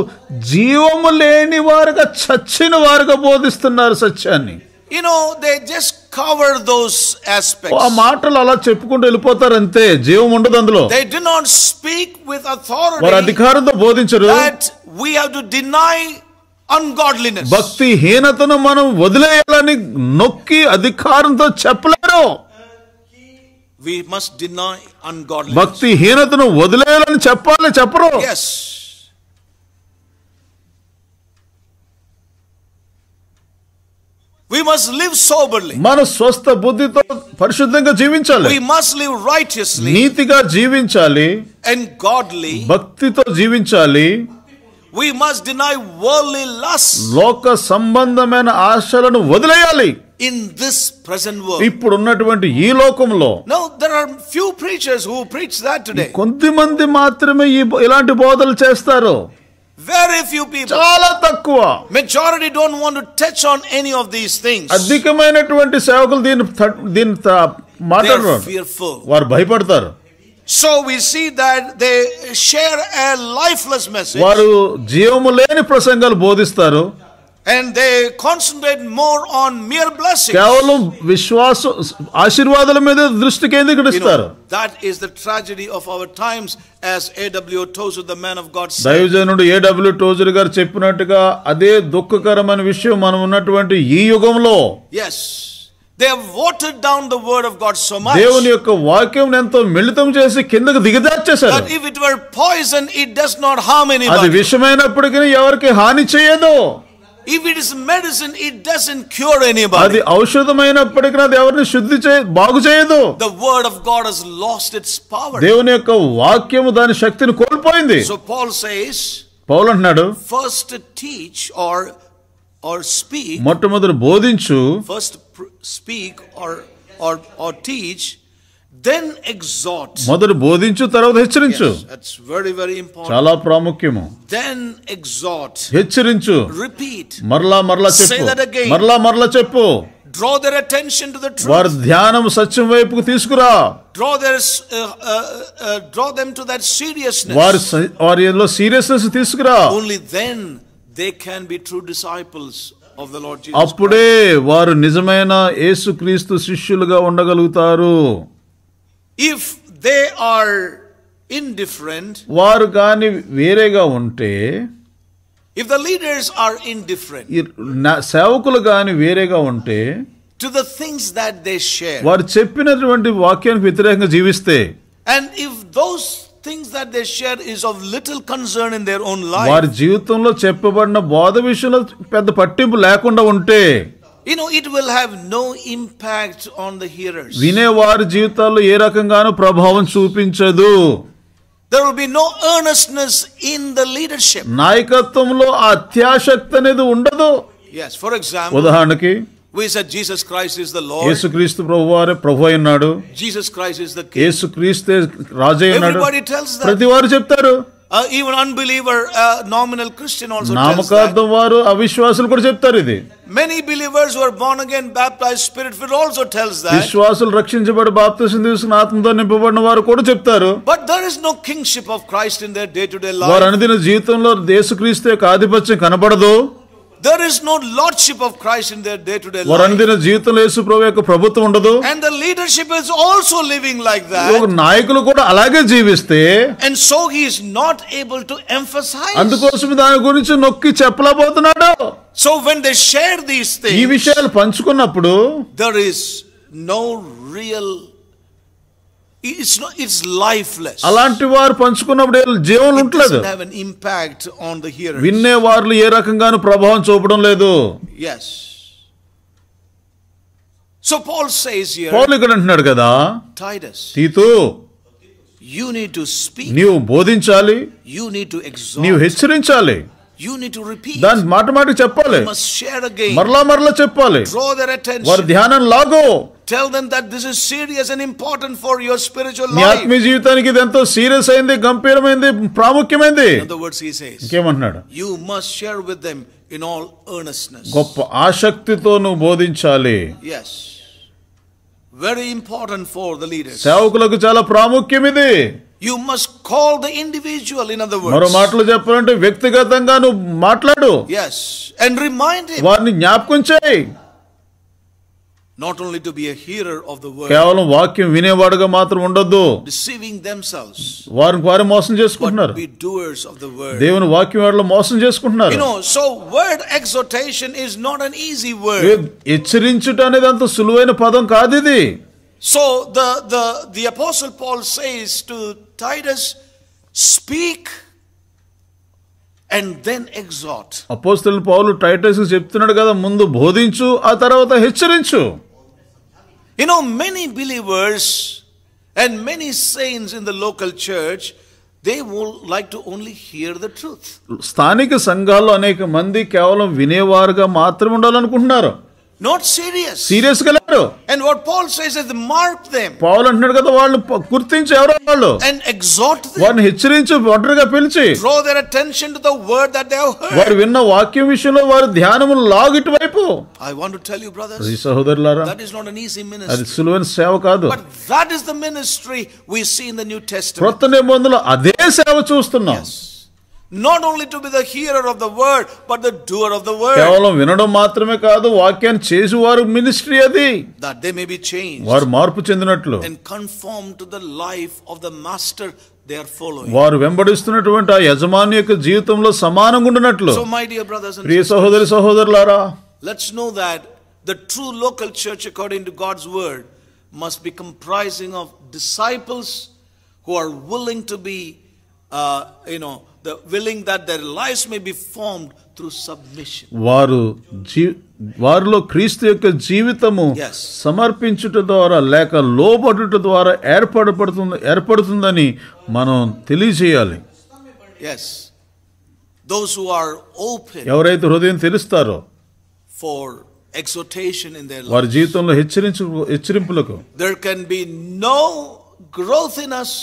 జీవము లేని వారుగా చచ్చిన వారుగా బోధిస్తున్నారు సత్యాన్ని you know they just cover those aspects ఆ మాటలు అలా చెప్పుకుంటూ వెళ్ళిపోతారు అంతే జీవం ఉండదు అందులో they do not speak with authority వారు అధికారంతో బోధించరు that we have to deny ungodliness హీనతను మనం వదిలేయాలని నొక్కి అధికారంతో చెప్పలేరు వి మస్ట్ డినై భక్తి హీనతను వదిలేయాలని చెప్పాలి చెప్పరు as we must live soberly మన స్వస్థ బుద్ధితో పరిశుద్ధంగా జీవించాలి వి మస్ట్ లివ్ రైటియస్లీ నీతిగా జీవించాలి అండ్ గాడ్లీ భక్తితో జీవించాలి we must deny worldly lusts లోక సంబంధమైన ఆశలను వదిలేయాలి ఇన్ దిస్ ప్రెసెంట్ వరల్డ్ ఇప్పుడు ఉన్నటువంటి ఈ లోకంలో now there are few preachers who preach that today కొంతమంది మాత్రమే ఈ ఇలాంటి బోధలు చేస్తారు వెరీ ఫ్యూ పీపుల్ చాలా తక్కువ majority don't want to touch on any of these things అధికమైనటువంటి సేవకులు దీని దీని మాట్లాడరు వారు భయపడతారు so we see that they share a lifeless message వారు జీవము లేని ప్రసంగాలు బోధిస్తారు and they concentrate more on mere blessing కేవలం విశ్వాస ఆశీర్వాదాల మీద దృష్టి కేంద్రీకరిస్తారు that is the tragedy of our times as A W Tozer the man of God దైవజనుడు ఏడబ్ల్యూ టోజర్ గారు చెప్పినట్టుగా అదే దుఃఖకరమైన విషయం మనం ఉన్నటువంటి ఈ యుగంలో as they watered down the word of God so much దేవుని యొక్క వాక్యం ఎంతో మిళితం చేసి కిందకు దిగదార్చేశారు that if it were poison it does not harm anybody అది విషమైనప్పటికీ ఎవరికి హాని చేయదు if it is medicine it doesn't cure any అది ఔషధమైనప్పటికీ అది ఎవరిని శుద్ధి చే బాగు చేయదు the word of God has lost its power దేవుని యొక్క వాక్యము దాని శక్తిని కోల్పోయింది సో పాల్ సేస్ పౌలు అంటున్నాడు first teach or or speak మొట్టమొదటి బోధించు first speak or, or, or teach, then exhort. మొదట బోధించు తర్వాత హెచ్చరించు that's very very important చాలా ప్రాముఖ్యము then exhort హెచ్చరించు repeat మరలా మరలా చెప్పు say that again మరలా మరలా చెప్పు draw their attention to the truth వారి ధ్యానం సత్యం వైపుకు తీసుకురా draw uh, uh, uh, them to that seriousness వారి వారిలో సీరియస్నెస్ తీసుకురా only then they can be true disciples అప్పుడే వారు నిజమైన యేసుక్రీస్తు శిష్యులుగా ఉండగలుగుతారు ఇఫ్ దే ఆర్ డిఫరెంట్ వారు కానీ వేరేగా ఉంటే if the leaders are different సేవకులు కానీ వేరేగా ఉంటే to the things that they share వారు చెప్పినటువంటి వాక్యానికి వ్యతిరేకంగా జీవిస్తే and if those things that they share is of little concern in their own life వారి జీవితంలో చెప్పబడిన బోధ విషయంలో పెద్ద పట్టింపు లేకుండా ఉంటే you know it will have no impact on the hearers వినే వారి జీవితాల్లో ఏ రకంగానూ ప్రభావం చూపించదు there will be no earnestness in the leadership నాయకత్వంలో అత్యాసక్తి అనేది ఉండదు yes for example ఉదాహరణకి యేసుక్రీస్తు ప్రభువారు ప్రభు అన్నాడు యేసుక్రీస్తే రాజే ఉన్నాడు ప్రతి వారు చెప్తారు even unbeliever nominal Christian also నామకార్థం వారు అవిశ్వాసులు కూడా చెప్తారు ఇది many believers were born again baptize spirit will also tells that విశ్వాసులు రక్షించబడి బాప్తిసం తీసుకున్న ఆత్మతో నింపబడిన వారు కూడా చెప్తారు but there is no kingship of Christ in their day to day life వారు అనుదిన జీవితంలో యేసుక్రీస్తు యొక్క ఆధిపత్యం కనబడదు there is no lordship of Christ in their day to day వారందిన జీవితంలో యేసు ప్రభు యొక్క ప్రభుత్వం ఉండదు and the leadership is also living like that ఒక నాయకులు కూడా అలాగే జీవిస్తే and so he is not able to emphasize అందుకోసం దాని గురించి నొక్కి చెప్పలేకపోతున్నాడు so when they share these things ఈ విషయాలు పంచుకున్నప్పుడు there is no real it's it's lifeless అలాంటి వారు పంచుకున్నప్పుడు జీవం ఉండలేదు have an impact on the hear విన్నే వారు ఏ రకంగానూ ప్రభావం చూపడం లేదు yes so paul says here ఇక్కడ అంటున్నాడు కదా titus తీతు you నీవు బోధించాలి you need to exhort నీవు హెచ్చరించాలి దాని మాట మాట చెప్పాలి మరలా మరలా చెప్పాలి వారి ధ్యానం లాగో Tell them that this is serious and important for your spiritual life. ఆత్మీయ జీవితానికి ఇది ఎంతో సీరియస్ అయింది గంభీరమైంది ప్రాముఖ్యమైంది. In other words he says. ఇంకేమంటున్నాడు? You must share with them in all earnestness. గొప్ప ఆసక్తితో నువ్వు బోధించాలి. Yes. Very important for the leaders. సేవకులకు చాలా ప్రాముఖ్యం ఇది. You must call the individual in other words. మరో మాటలు చెప్పాలంటే వ్యక్తిగతంగా నువ్వు మాట్లాడు. Yes. And remind him. వారిని జ్ఞాపకం చేయి. Not only to be a hearer of the word కేవలం వాక్యం వినేవాడుగా మాత్రం ఉండొద్దు డిసీవింగ్ దెంసెల్వ్స్ వారిని వారు మోసం చేసుకుంటున్నారు be doers of the word దేవుని వాక్యం వాళ్ళ మోసం చేసుకుంటున్నారు you know so word exhortation is not an easy word హెచ్చరించుట అనేది అంత సులువైన పదం కాదు ఇది so the the the apostle Paul says to Titus speak and then exhort అపోస్తుల పౌలు టైటస్ చెప్తున్నాడు కదా ముందు బోధించు ఆ తర్వాత హెచ్చరించు You know, many believers and many saints in the local church they would like to only hear the truth. స్థానిక సంఘాల్లో అనేక మంది కేవలం వినేవారుగా మాత్రమే ఉండాలనుకుంటున్నారు నాట్ సీరియస్ సీరియస్ గా లేరు and what Paul says is mark them పాల్ అంటున్నాడు కదా వాళ్ళు గుర్తించు ఎవరో వాళ్ళు అండ్ ఎగ్జార్ట్ వారిని హెచ్చరించు ఒంటరిగా పిలిచి draw their attention to the word that they have heard వారు విన్న వాక్యం విషయంలో వారు ధ్యానము లాగిటి వైపు I want to tell you brothers ఈ సహోదరులారా that is not an easy ministry అది సులువైన సేవ కాదు but that is the ministry we see in the New Testament క్రొత్త నిబంధనలో అదే సేవ చూస్తున్నాం not only to be the hearer of the word but the doer of the word కేవలం వినడం మాత్రమే కాదు వాక్యాన్ని చేసేవారు మినిస్ట్రీ అది that they may be change వారు మార్పు చెందినట్లు and conform to the life of the master they are following వారు వెంబడిస్తున్నటువంటి ఆ యజమాని యొక్క జీవితంలో సమానంగా ఉండినట్లు సో మై డియర్ బ్రదర్స్ ప్రియ సహోదరి సహోదరులారా let's know that the true local church according to God's word must be comprising of disciples who are willing to be you know the willing that there lifes may be formed through submission వారు వారిలో క్రీస్తు యొక్క జీవితము సమర్పించుట ద్వారా లేక లోబడుట ద్వారా ఏర్పడబడుతుంది ఏర్పడుతుందని మనం తెలియజేయాలి ఎవరైతే హృదయం తెలుస్తారో ఫర్ ఎక్సోటేషన్ ఇన్ దేర్ వారి జీవితంలో హెచ్చరించు హెచ్చరింపులకు there can be no growth in us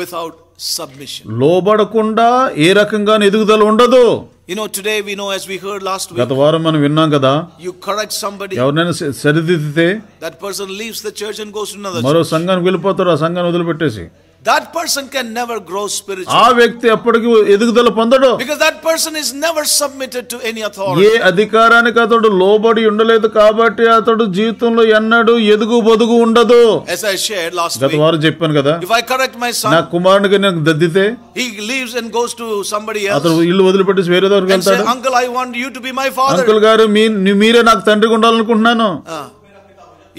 without submission లోబడకుండా ఏ రకంగా ఎదుగుదల ఉండదు You know, today we know as we heard last week. గత వారం మనం విన్నాం కదా you correct somebody. ఎవరైనా సరిదిద్దితే that person leaves the church and goes to another మరో సంఘానికి వెళ్ళిపోతారు ఆ సంఘాన్ని వదిలిపెట్టేసి that person can never grow spiritually ఆ వ్యక్తి ఎప్పటికీ ఎదుగుదల పొందడు because that person is never submitted to any authority ఏ అధికారానికి అతడు లోబడి ఉండలేదు కాబట్టి అతడు జీవితంలో ఎన్నడూ ఎదుగు బొదుగు ఉండదు as i shared last week గత వారం చెప్పాను కదా if i correct my son నా కుమారునికి నేను దద్దితే he leaves and goes to somebody else అతడు ఇల్లు వదిలిపెట్టి వేరే దగ్గరికి వెళ్తాడు uncle i want you to be my father uncle గారు మీరే నాకు తండ్రిగా ఉండాలనుకుంటున్నాను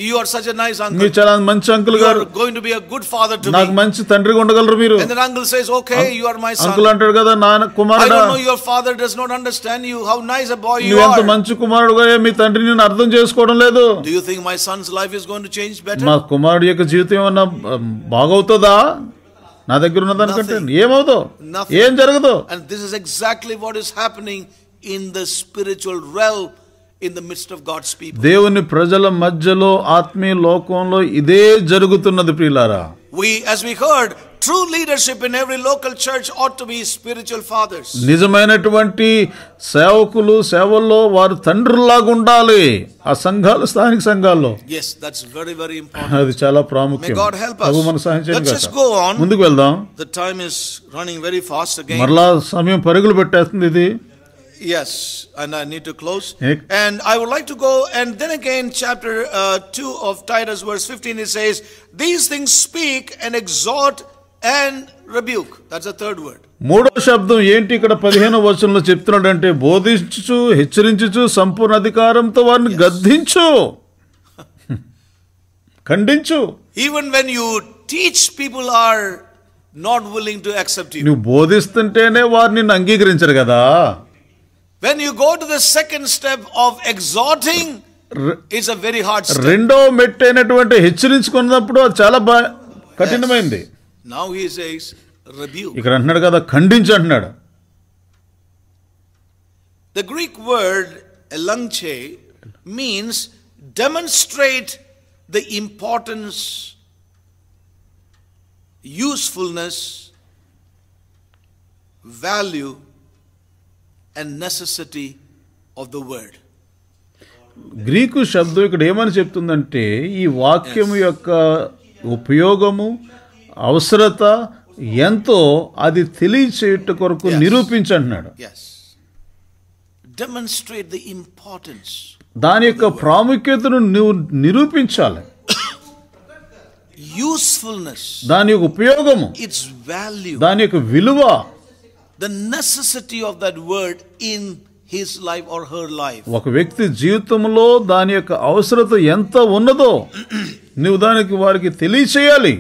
you are such a nice uncle మీరు చాలా మంచి అంకుల్ గారు going to be a good father to నాకు మంచి తండ్రిగా ఉండగలరు మీరు and then uncle says okay you are my son uncle అంటాడు కదా నా కుమారుడా I don't know your father does not understand you how nice a boy you are ఎంత మంచి కుమారుడుగా మీ తండ్రి నిన్ను అర్థం చేసుకోవడం లేదు do you think my Sons life is going to change better నా కుమారుడి యొక్క జీవితం ఏమన్నా బాగవుతుందా నా దగ్గర ఉన్నదానికంటే ఏమవుతో ఏం జరగదు and this is exactly what is happening in the spiritual realm in the midst of God's people దేవుని ప్రజల మధ్యలో ఆత్మీయ లోకంలో ఇదే జరుగుతున్నది ప్రియులారా we as we heard true leadership in every local church ought to be spiritual fathers నిజమైనటువంటి సేవకులు సేవల్లో వారు తండ్రుల్లాగా ఉండాలి ఆ సంఘాలు స్థానిక సంఘాల్లో yes that's very very important అది చాలా ప్రాముఖ్యం god help us మన సహాయం చేయండి let's go on ముందుకు వెళ్దాం the time is running very fast again మరలా సమయం పరుగులు పెట్టేస్తుంది ఇది Yes, and I need to close. And I would like to go, and then again, chapter uh, 2 of Titus, verse 15, it says, These things speak and exhort and rebuke. That's the third word. మూడో శబ్దం ఏంటి ఇక్కడ పదిహేను వచనంలో చెప్తున్నాడంటే బోధించు హెచ్చరించు సంపూర్ణ అధికారంతో వారిని గద్దించు ఖండించు even when you teach people are not willing to accept నువ్వు బోధిస్తుంటేనే వారు నిన్ను అంగీకరించరు కదా when you go to the second step of exhorting it's a very hard రెండో మెట్ అయినటువంటి హెచ్చరించుకున్నప్పుడు అది చాలా కఠినమైంది నౌ హీ సేస్ రివ్యూ ఇక్కడ అంటున్నాడు కదా ఖండించు అంటున్నాడు ద గ్రీక్ వర్డ్ లంగ్చే means demonstrate the importance usefulness value and necessity of the word గ్రీకు శబ్దం ఇక్కడ ఏమని చెప్తుందంటే ఈ వాక్యం యొక్క ఉపయోగము అవసరత ఎంతో అది తెలియచేయుట కొరకు నిరూపించంటున్నాడు డెమాన్స్ట్రేట్ ది ఇంపార్టెన్స్ దాని యొక్క ప్రాముఖ్యతను నువ్వు నిరూపించాలి యూస్ఫుల్నెస్ దాని యొక్క ఉపయోగము ఇట్స్ వాల్యూ దాని యొక్క విలువ the necessity of that word in his life or her life ఒక వ్యక్తి జీవితంలో దాని యొక్క అవసరత ఎంత ఉన్నదో నువ్వు దానికి వారికి తెలియచేయాలి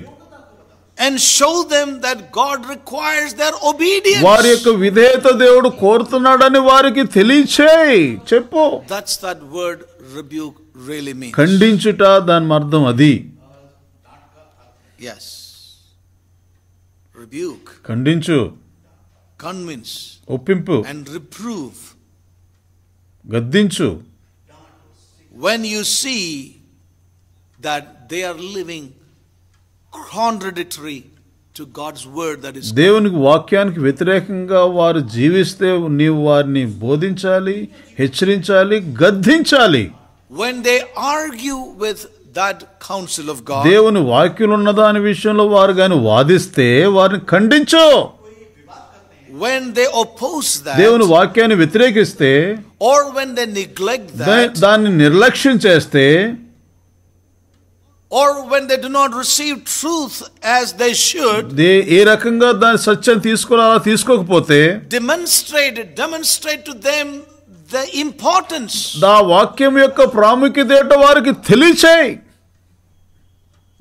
and show them that god requires their obedience వారి యొక్క విధేయత దేవుడు కోరుతున్నాడని వారికి తెలియచేయి చెప్పు that's that word rebuke really means ఖండించుట దాని అర్థం అది yes rebuke ఖండించు కన్విన్స్ ఒప్పింపు అండ్ రిప్రూవ్ గద్దించు when you see that they are living contradictory to God's word that is దేవునికి వాక్యానికి వ్యతిరేకంగా వారు జీవిస్తే నీవు వారిని బోధించాలి హెచ్చరించాలి గద్దించాలి when they argue with that counsel of God దేవుని వాక్యులు ఉన్నదా అనే విషయంలో వారు గాని వాదిస్తే వారిని ఖండించు When they oppose దేవుని వాక్యాన్ని వ్యతిరేకిస్తే దాన్ని నిర్లక్ష్యం చేస్తే or when they do not receive truth as they should they ఏ రకంగా దాని సత్యం తీసుకోవాలా తీసుకోకపోతే demonstrate demonstrate to them the importance దా వాక్యం యొక్క ప్రాముఖ్యత ఏంటో వారికి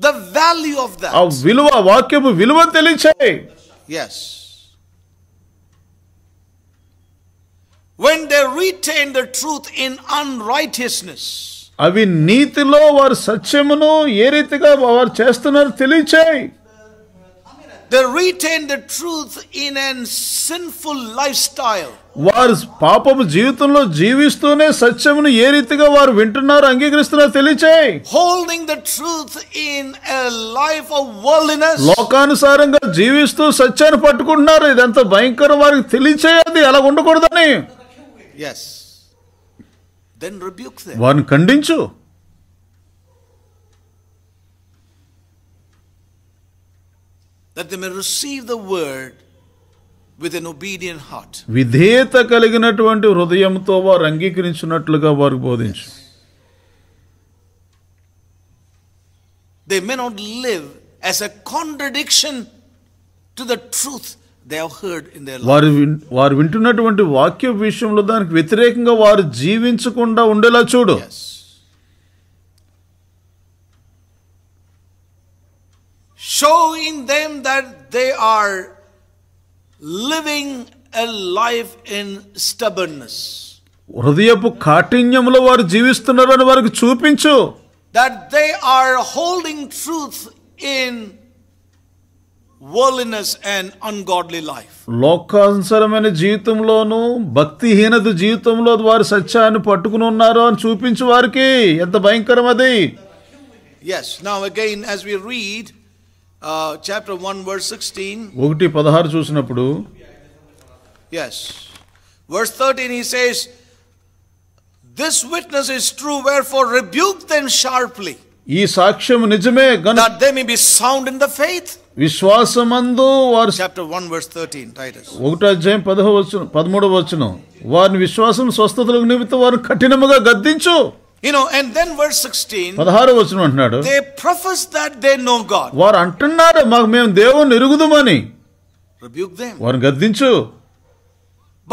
the value of that ఆ విలువ విలువ yes when they retain the truth in unrighteousness అవి నీతిలో వారు సత్యమును ఏ రీతిగా వారు చేస్తున్నారు తెలియచేయి they retain the truth in an sinful lifestyle వారు పాపం జీవితంలో జీవిస్తూనే సత్యమును ఏ రీతిగా వారు వింటున్నారు అంగీకరిస్తున్నారు తెలియచేయి holding the truth in a life of worldliness లోకానుసారంగా జీవిస్తూ సత్యాన్ని పట్టుకుంటున్నారు ఇదంతా భయంకరం వారికి తెలియచేయది అలా ఉండకూడదని yes then rebuke them one kandinchu that they may receive the word with an obedient heart vidheta kaliginatvanti hrudayamto var angikrinchunatluga var bodhinchu they may not live as a contradiction to the truth వారు వారు వింటున్నటువంటి వాక్య విషయంలో దానికి వ్యతిరేకంగా వారు జీవించకుండా ఉండేలా చూడు show in them that they are living a life in stubbornness హృదయపు కాఠిన్యంలో వారు జీవిస్తున్నారని వారికి చూపించు that they are holding truth in worldliness and ungodly life. లోకానుసరమైన జీవితంలోను భక్తిహీనత జీవితంలో వారు సత్యాన్ని పట్టుకుని అని చూపించు వారికి ఎంత భయంకరం అది yes now again as we read uh, chapter 1 verse 16 ఒకటి 16 చూసినప్పుడు yes verse 13 he says this witness is true wherefore rebuke them sharply ఈ సాక్ష్యం నిజమే that they may be sound in the faith విశ్వాసమందు వారు chapter one verse thirteen Titus ఒకటో అధ్యాయం పదహో వచ్చిన పదమూడవ వచ్చిన వారిని విశ్వాసం స్వస్థతలకు నిమిత్తం వారు కఠినముగా గద్దించు You know, and then verse 16, they profess that they know God. వారు అంటున్నారు మాకు మేము దేవుని ఎరుగుదమని rebuke them. గద్దించు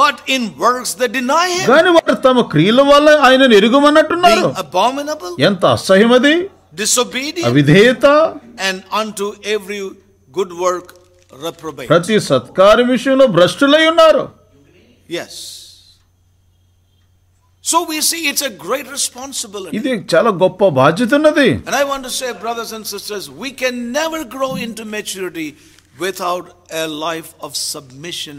But in works they deny him. కానీ వారు తమ క్రియల వల్ల ఆయన ఎరుగుమన్నట్టున్నారు. abominable. ఎంత అసహ్యమది. disobedient. అవిధేయత. and unto every good work reprobate. ప్రతి సత్కార్య విషయంలో భ్రష్టులై ఉన్నారు yes so we see it's a great responsibility ఇది చాలా గొప్ప బాధ్యత ఉన్నది and i want to say brothers and sisters we can never grow into maturity without a life of submission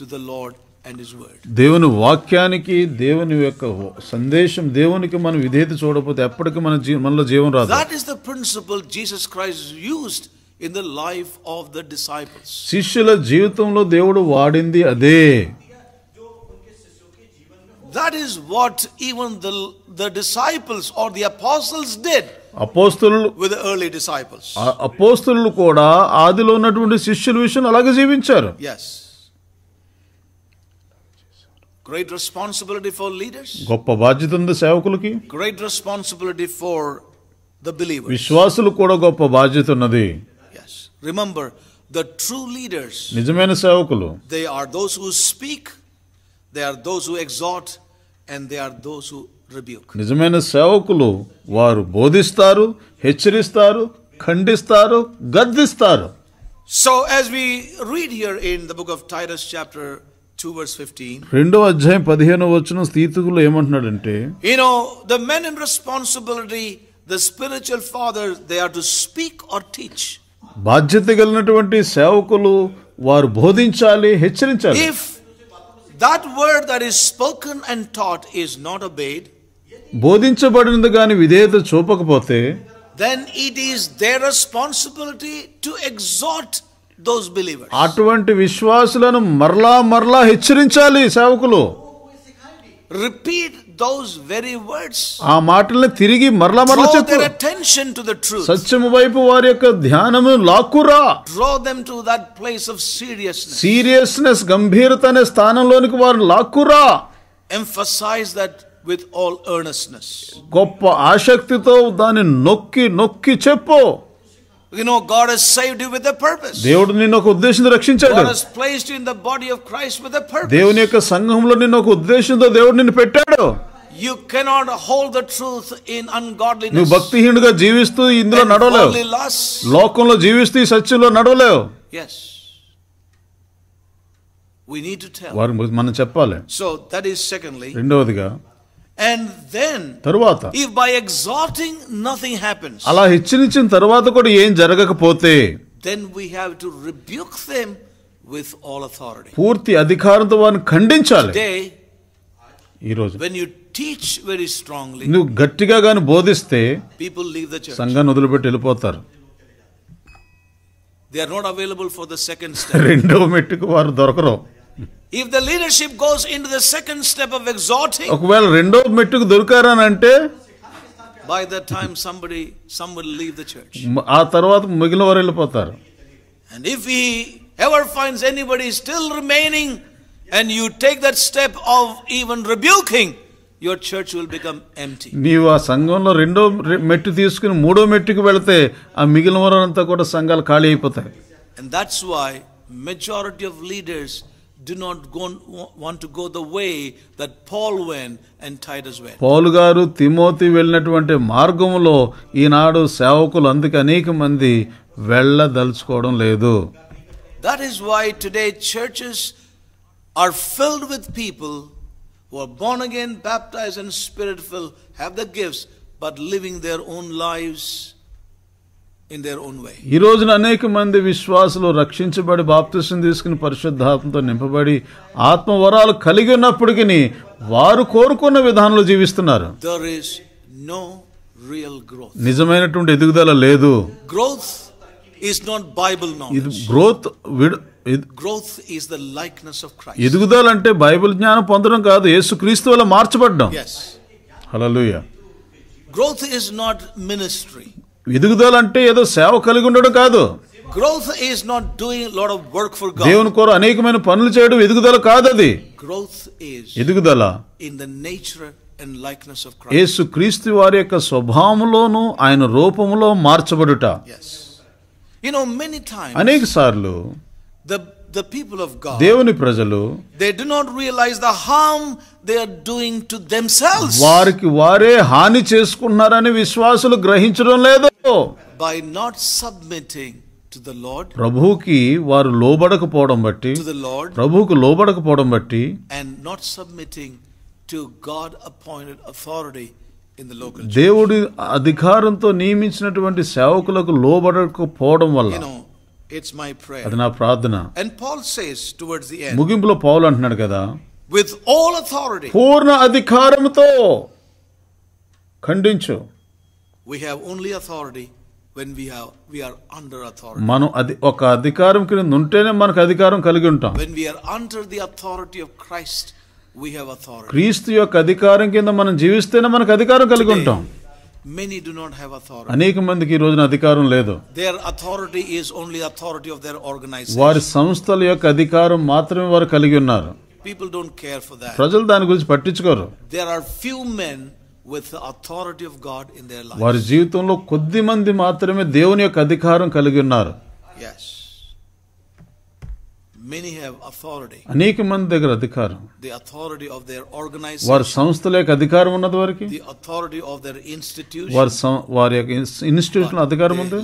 to the lord and his word దేవుని వాక్యానికి దేవుని యొక్క సందేశం దేవునికి మనం విధేయత చూడకపోతే ఎప్పటికీ మన మనలో జీవం రాదు that is the principle jesus christ used in the life of the disciples శిష్యుల జీవితంలో దేవుడు వాడింది అదే that is what even the the disciples or the apostles did అపోస్తులు విత్ ఎర్లీ డిసైపుల్స్ అపోస్తులు కూడా ఆదిలో ఉన్నటువంటి శిష్యుల విషయం అలాగే జీవించారు yes great responsibility for leaders గొప్ప బాధ్యత ఉంది సేవకులకి great responsibility for the believers విశ్వాసులు కూడా గొప్ప బాధ్యత ఉన్నది Remember, the true leaders they are those who speak, they are those who exhort, and they are those who rebuke. నిజమైన సేవకులు వారు బోధిస్తారు, హెచ్చరిస్తారు, ఖండిస్తారు, గద్దిస్తారు. So as we read here in the book of Titus chapter 2 verse 15 రెండో అధ్యాయం 15వ వచనం తీతుకులు ఏమంటున్నాడంటే you know the men in responsibility the spiritual fathers they are to speak or teach బాధ్యత కలిగినటువంటి సేవకులు వారు బోధించాలి హెచ్చరించాలి if that word that is spoken and taught is not obeyed బోధించబడినది కానీ విధేయత చూపకపోతే then it is their responsibility to exhort those believers అటువంటి విశ్వాసులను మరలా మరలా హెచ్చరించాలి సేవకులు రిపీట్ దోస్ వెరీ వర్డ్స్ ఆ మాటల్ని తిరిగి మరలా మరలా చెప్పు అటెన్షన్ టు ద ట్రూత్ సత్యము వైపు వారి యొక్క ధ్యానము లాక్కురా draw them to that place of seriousness seriousness గంభీరత అనే స్థానంలోనికి వారు లాక్కురా emphasise that with all earnestness గొప్ప ఆసక్తితో దాన్ని నొక్కి నొక్కి చెప్పు You know, God has saved you with a purpose. దేవుడు నిన్ను ఒక ఉద్దేశంతో రక్షించాడు. God has placed you in the body of Christ with a purpose. దేవుని యొక్క సంఘంలో నిన్ను ఒక ఉద్దేశంతో దేవుడు నిన్ను పెట్టాడు. You cannot hold the truth in ungodliness. నువ్వు భక్తిహీనుడిగా జీవిస్తూ ఇందులో నడవలేవు. లోకంలో జీవిస్తూ ఈ సత్యంలో నడవలేవు. Yes. We need to tell. వారు మనం చెప్పాలి. So that is secondly. రెండవదిగా అండ్ దెన్ తరువాత if by exhorting nothing happens అలా హెచ్చరించిన తర్వాత కూడా ఏం జరగకపోతే then we have to rebuke them with all authority పూర్తి అధికారంతో వారిని ఖండించాలి ఈ రోజు when you teach very strongly నువ్వు గట్టిగా గాని బోధిస్తే పీపుల్ లీవ్ ద చర్చ్ సంఘాన్ని వదిలిపెట్టి వెళ్ళిపోతారు they are not available for the second రెండో మెట్టుకు వారు దొరకరు If the leadership goes into the second step of exhorting, by the time somebody some will leave the church and if he ever finds anybody still remaining and you take that step of even rebuking your church will become empty and that's why majority of leaders do not go, want to go the way that Paul went and Titus went. పౌలు గారు Timothy వెళ్ళినటువంటి మార్గములో ఈనాడు సేవకులు అందుకే అనేక who are born again, baptized and spirit filled, have the gifts, but living their own lives ఈ రోజున అనేక మంది విశ్వాసులు రక్షించబడి బాప్తిసం తీసుకుని పరిశుద్ధాత్మతో నింపబడి ఆత్మవరాలు కలిగి ఉన్నప్పటికీ వారు కోరుకున్న విధానంలో జీవిస్తున్నారు నిజమైనటువంటి ఎదుగుదల లేదు growth is not Bible growth growth is the likeness of Christ ఎదుగుదల అంటే బైబిల్ జ్ఞానం పొందడం కాదు యేసుక్రీస్తు వల్ల మార్చబడ్డం హల్లెలూయా గ్రోత్ ఈస్ నాట్ మినిస్ట్రీ ఎదుగుదల అంటే ఏదో సేవ కలిగి ఉండడం కాదు growth is not doing lot of work for God దేవుని కొరకు అనేకమైన పనులు చేయడం ఎదుగుదల కాదు అది గ్రోత్ ఈస్ ఎదుగుదల in the nature and likeness of Christ యేసు క్రీస్తు వారి యొక్క స్వభావములోను ఆయన రూపములో మార్చబడుట యు నో మెనీ టైమ్స్ అనేక సార్లు the the people of God, దేవుని ప్రజలు they do not realize the harm they are doing to themselves. వారికి వారే హాని చేసుకుంటున్నారని విశ్వాసులు గ్రహించడం లేదు బై నాట్ సబ్మిటింగ్ ప్రభువుకి వారు లోబడకపోవడం బట్టి ప్రభుకు లోబడకపోవడం బట్టి and not submitting to God appointed authority దేవుడి అధికారంతో నియమించినటువంటి సేవకులకు లోబడకపోవడం వల్ల అది నా ప్రార్థన ముగింపులో పౌలు అంటున్నాడు కదా విత్ ఆల్ అథారిటీ పూర్ణ అధికారంతో ఖండించు We have only authority when we have we are under authority. మనం అది ఒక అధికారం క్రింద ఉంటేనే మనకు అధికారం కలిగి ఉంటాం. When we are under the authority of Christ, we have authority. క్రీస్తు యొక్క అధికారం కింద మనం జీవిస్తేనే మనకు అధికారం కలిగి ఉంటాం. Many do not have authority. అనేక మందికి ఈ రోజున అధికారం లేదు. Their authority is only authority of their organization. వారి సంస్థల యొక్క అధికారం మాత్రమే వారు కలిగి ఉన్నారు. People don't care for that. ప్రజలు దాని గురించి పట్టించుకోరు. There are few men వారి జీవితంలో కొద్ది మంది మాత్రమే దేవుని యొక్క అధికారం కలిగి ఉన్నారు అనేక మంది దగ్గర అధికారం వారి సంస్థల యొక్క అధికారం ఉన్నది వారికి వారి వారి యొక్క ఇన్స్టిట్యూషన్ అధికారం ఉంది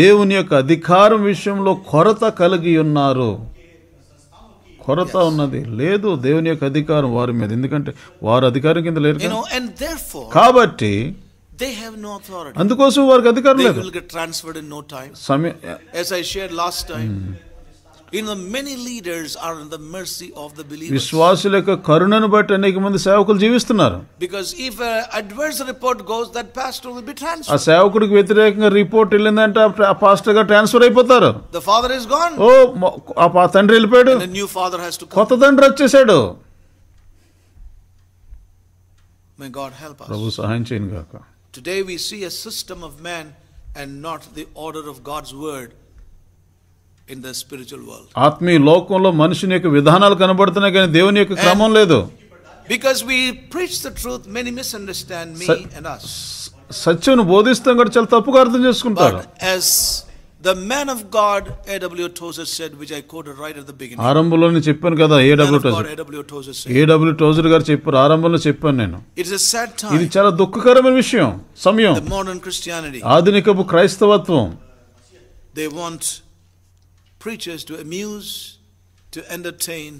దేవుని యొక్క అధికారం విషయంలో కొరత కలిగి ఉన్నారు కొరత ఉన్నది లేదు దేవుని యొక్క అధికారం వారి మీద ఎందుకంటే వారు అధికారం కింద లేరు కాబట్టి అందుకోసం వారికి అధికారం లేదు విశ్వాసుల యొక్క కరుణను బట్టి అనేక మంది సేవకులు జీవిస్తున్నారు ఆ సేవకుడికి వ్యతిరేకంగా రిపోర్ట్ వెళ్ళిందంటే ఆ పాస్టర్ గా ట్రాన్స్ఫర్ అయిపోతారు ఓ ఆ తండ్రి వెళ్ళిపోయాడు కొత్త తండ్రి వచ్చేసాడు ప్రభు సహాయం చేయను గాక Today we see a system of man and not the order of God's word in the spiritual world ఆత్మీయ లోకంలో మనుషుని యొక్క విధానాలు కనబడుతున్నాయి కానీ దేవుని యొక్క క్రమం లేదు because we preach the truth many misunderstand me and us సత్యమును బోధిస్తాం కూడా చాలా తప్పుగా అర్థం చేసుకుంటారు as the man of god aw tozer said which i quoted right at the beginning ఆరంభంలోనే చెప్పాను కదా aw tozer aw tozer tozer గారు చెప్పారు ఆరంభంలో చెప్పాను నేను it's a sad time ఇది చాలా దుఃఖకరమైన విషయం సమయం the modern christianity ఆధునికపు క్రైస్తవత్వం they want preachers to amuse, to entertain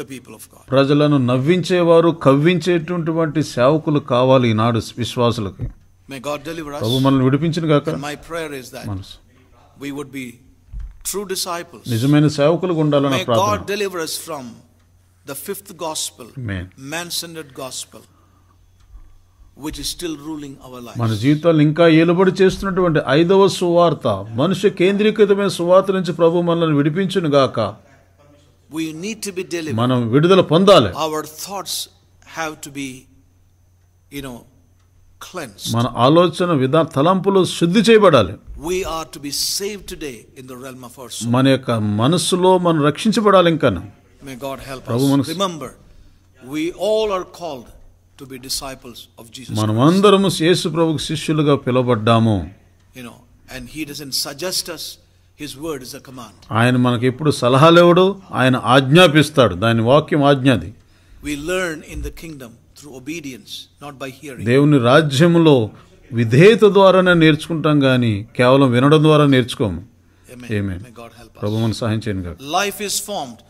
the people of God. ప్రజలను నవ్వించేవారు కవ్వించేటటువంటి సేవకులు కావాలి ఈనాడు విశ్వాసులకి May God deliver us. ప్రభు మనల్ని విడిపించును గాక. My prayer is that we would be true disciples. నిజమైన సేవకులుగా ఉండాలని ప్రార్థన. May God deliver us from the fifth gospel, man-centered gospel. మన జీవితాలు ఇంకా ఏలుబడి చేస్తున్నటువంటి ఐదవ సువార్త మనుష్య కేంద్రీకృతమైన సువార్త నుంచి ప్రభు మనల్ని విడిపించును గాక మనం విడుదల పొందాలి థాట్స్ టు మన ఆలోచన విధా తలంపులు శుద్ధి చేయబడాలి మన యొక్క మనస్సులో మనం రక్షించబడాలి ఇంకా ప్రభు మనకు remember we all are called to be disciples of Jesus మనమందరం యేసు ప్రభుకు శిష్యులుగా పిలవబడ్డాము you and he doesn't suggest us his word is a command ఆయన మనకి ఎప్పుడు సలహా ఇవ్వడు ఆయన ఆజ్ఞాపిస్తాడు దాని వాక్యం ఆజ్ఞది we learn in the kingdom through obedience not by hearing దేవుని రాజ్యములో విధేయత ద్వారానే నేర్చుకుంటాం కానీ కేవలం వినడం ద్వారా నేర్చుకోము ప్రభు మన సహాయం చేయండి లైఫ్ ఇస్ ఫార్మ్డ్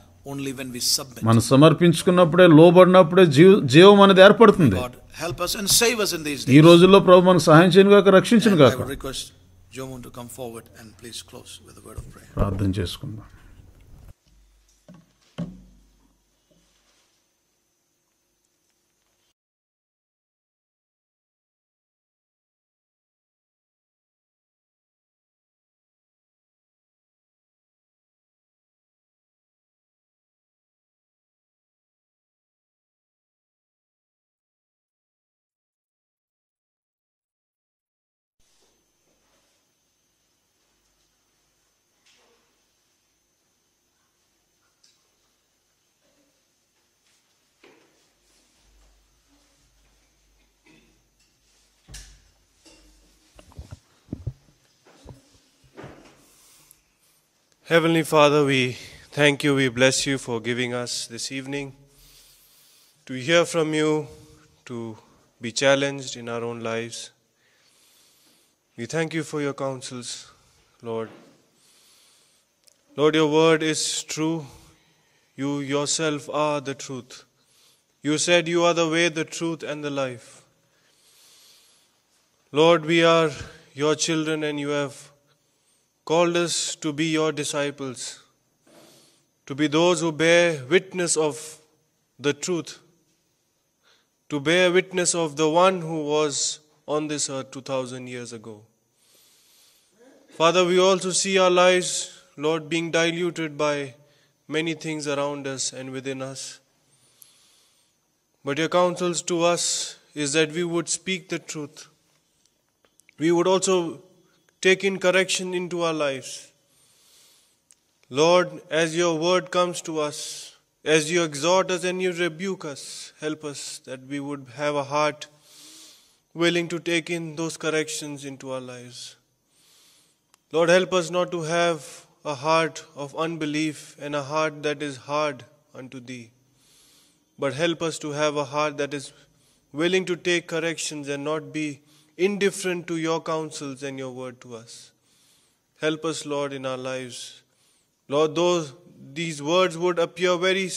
మనం సమర్పించుకున్నప్పుడే లోబడినప్పుడే జీవ జీవం అనేది ఏర్పడుతుంది ఈ రోజుల్లో ప్రభు మనకు సహాయం చేయను కాక రక్షించను కాక ప్రార్థన చేసుకుందాం Heavenly Father, we thank you, we bless you for giving us this evening to hear from you, to be challenged in our own lives. We thank you for your counsels, Lord. Lord, your word is true. You yourself are the truth. You said you are the way, the truth, and the life. Lord, we are your children, and you have called us to be your disciples, to be those who bear witness of the truth, to bear witness of the one who was on this earth 2000 years ago. Father, we also see our lives, Lord, being diluted by many things around us and within us. But your counsels to us is that we would speak the truth. We would also take in correction into our lives. Lord, as your word comes to us, as you exhort us and you rebuke us, help us that we would have a heart willing to take in those corrections into our lives. Lord, help us not to have a heart of unbelief and a heart that is hard unto thee, but help us to have a heart that is willing to take corrections and not be indifferent to your counsels and your word to us. Help us, Lord, in our lives. Lord, those, these words would appear very,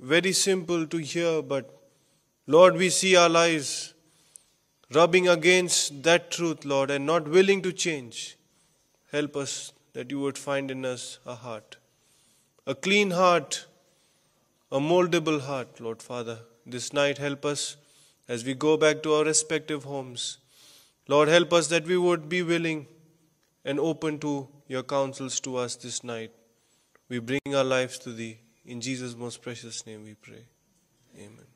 very simple to hear, but Lord, we see our lives rubbing against that truth, Lord, and not willing to change. Help us that you would find in us a heart, a clean heart, a moldable heart, Lord Father. This night, help us as we go back to our respective homes. Lord, help us that we would be willing and open to your counsels to us this night. We bring our lives to thee. In Jesus' most precious name we pray. Amen.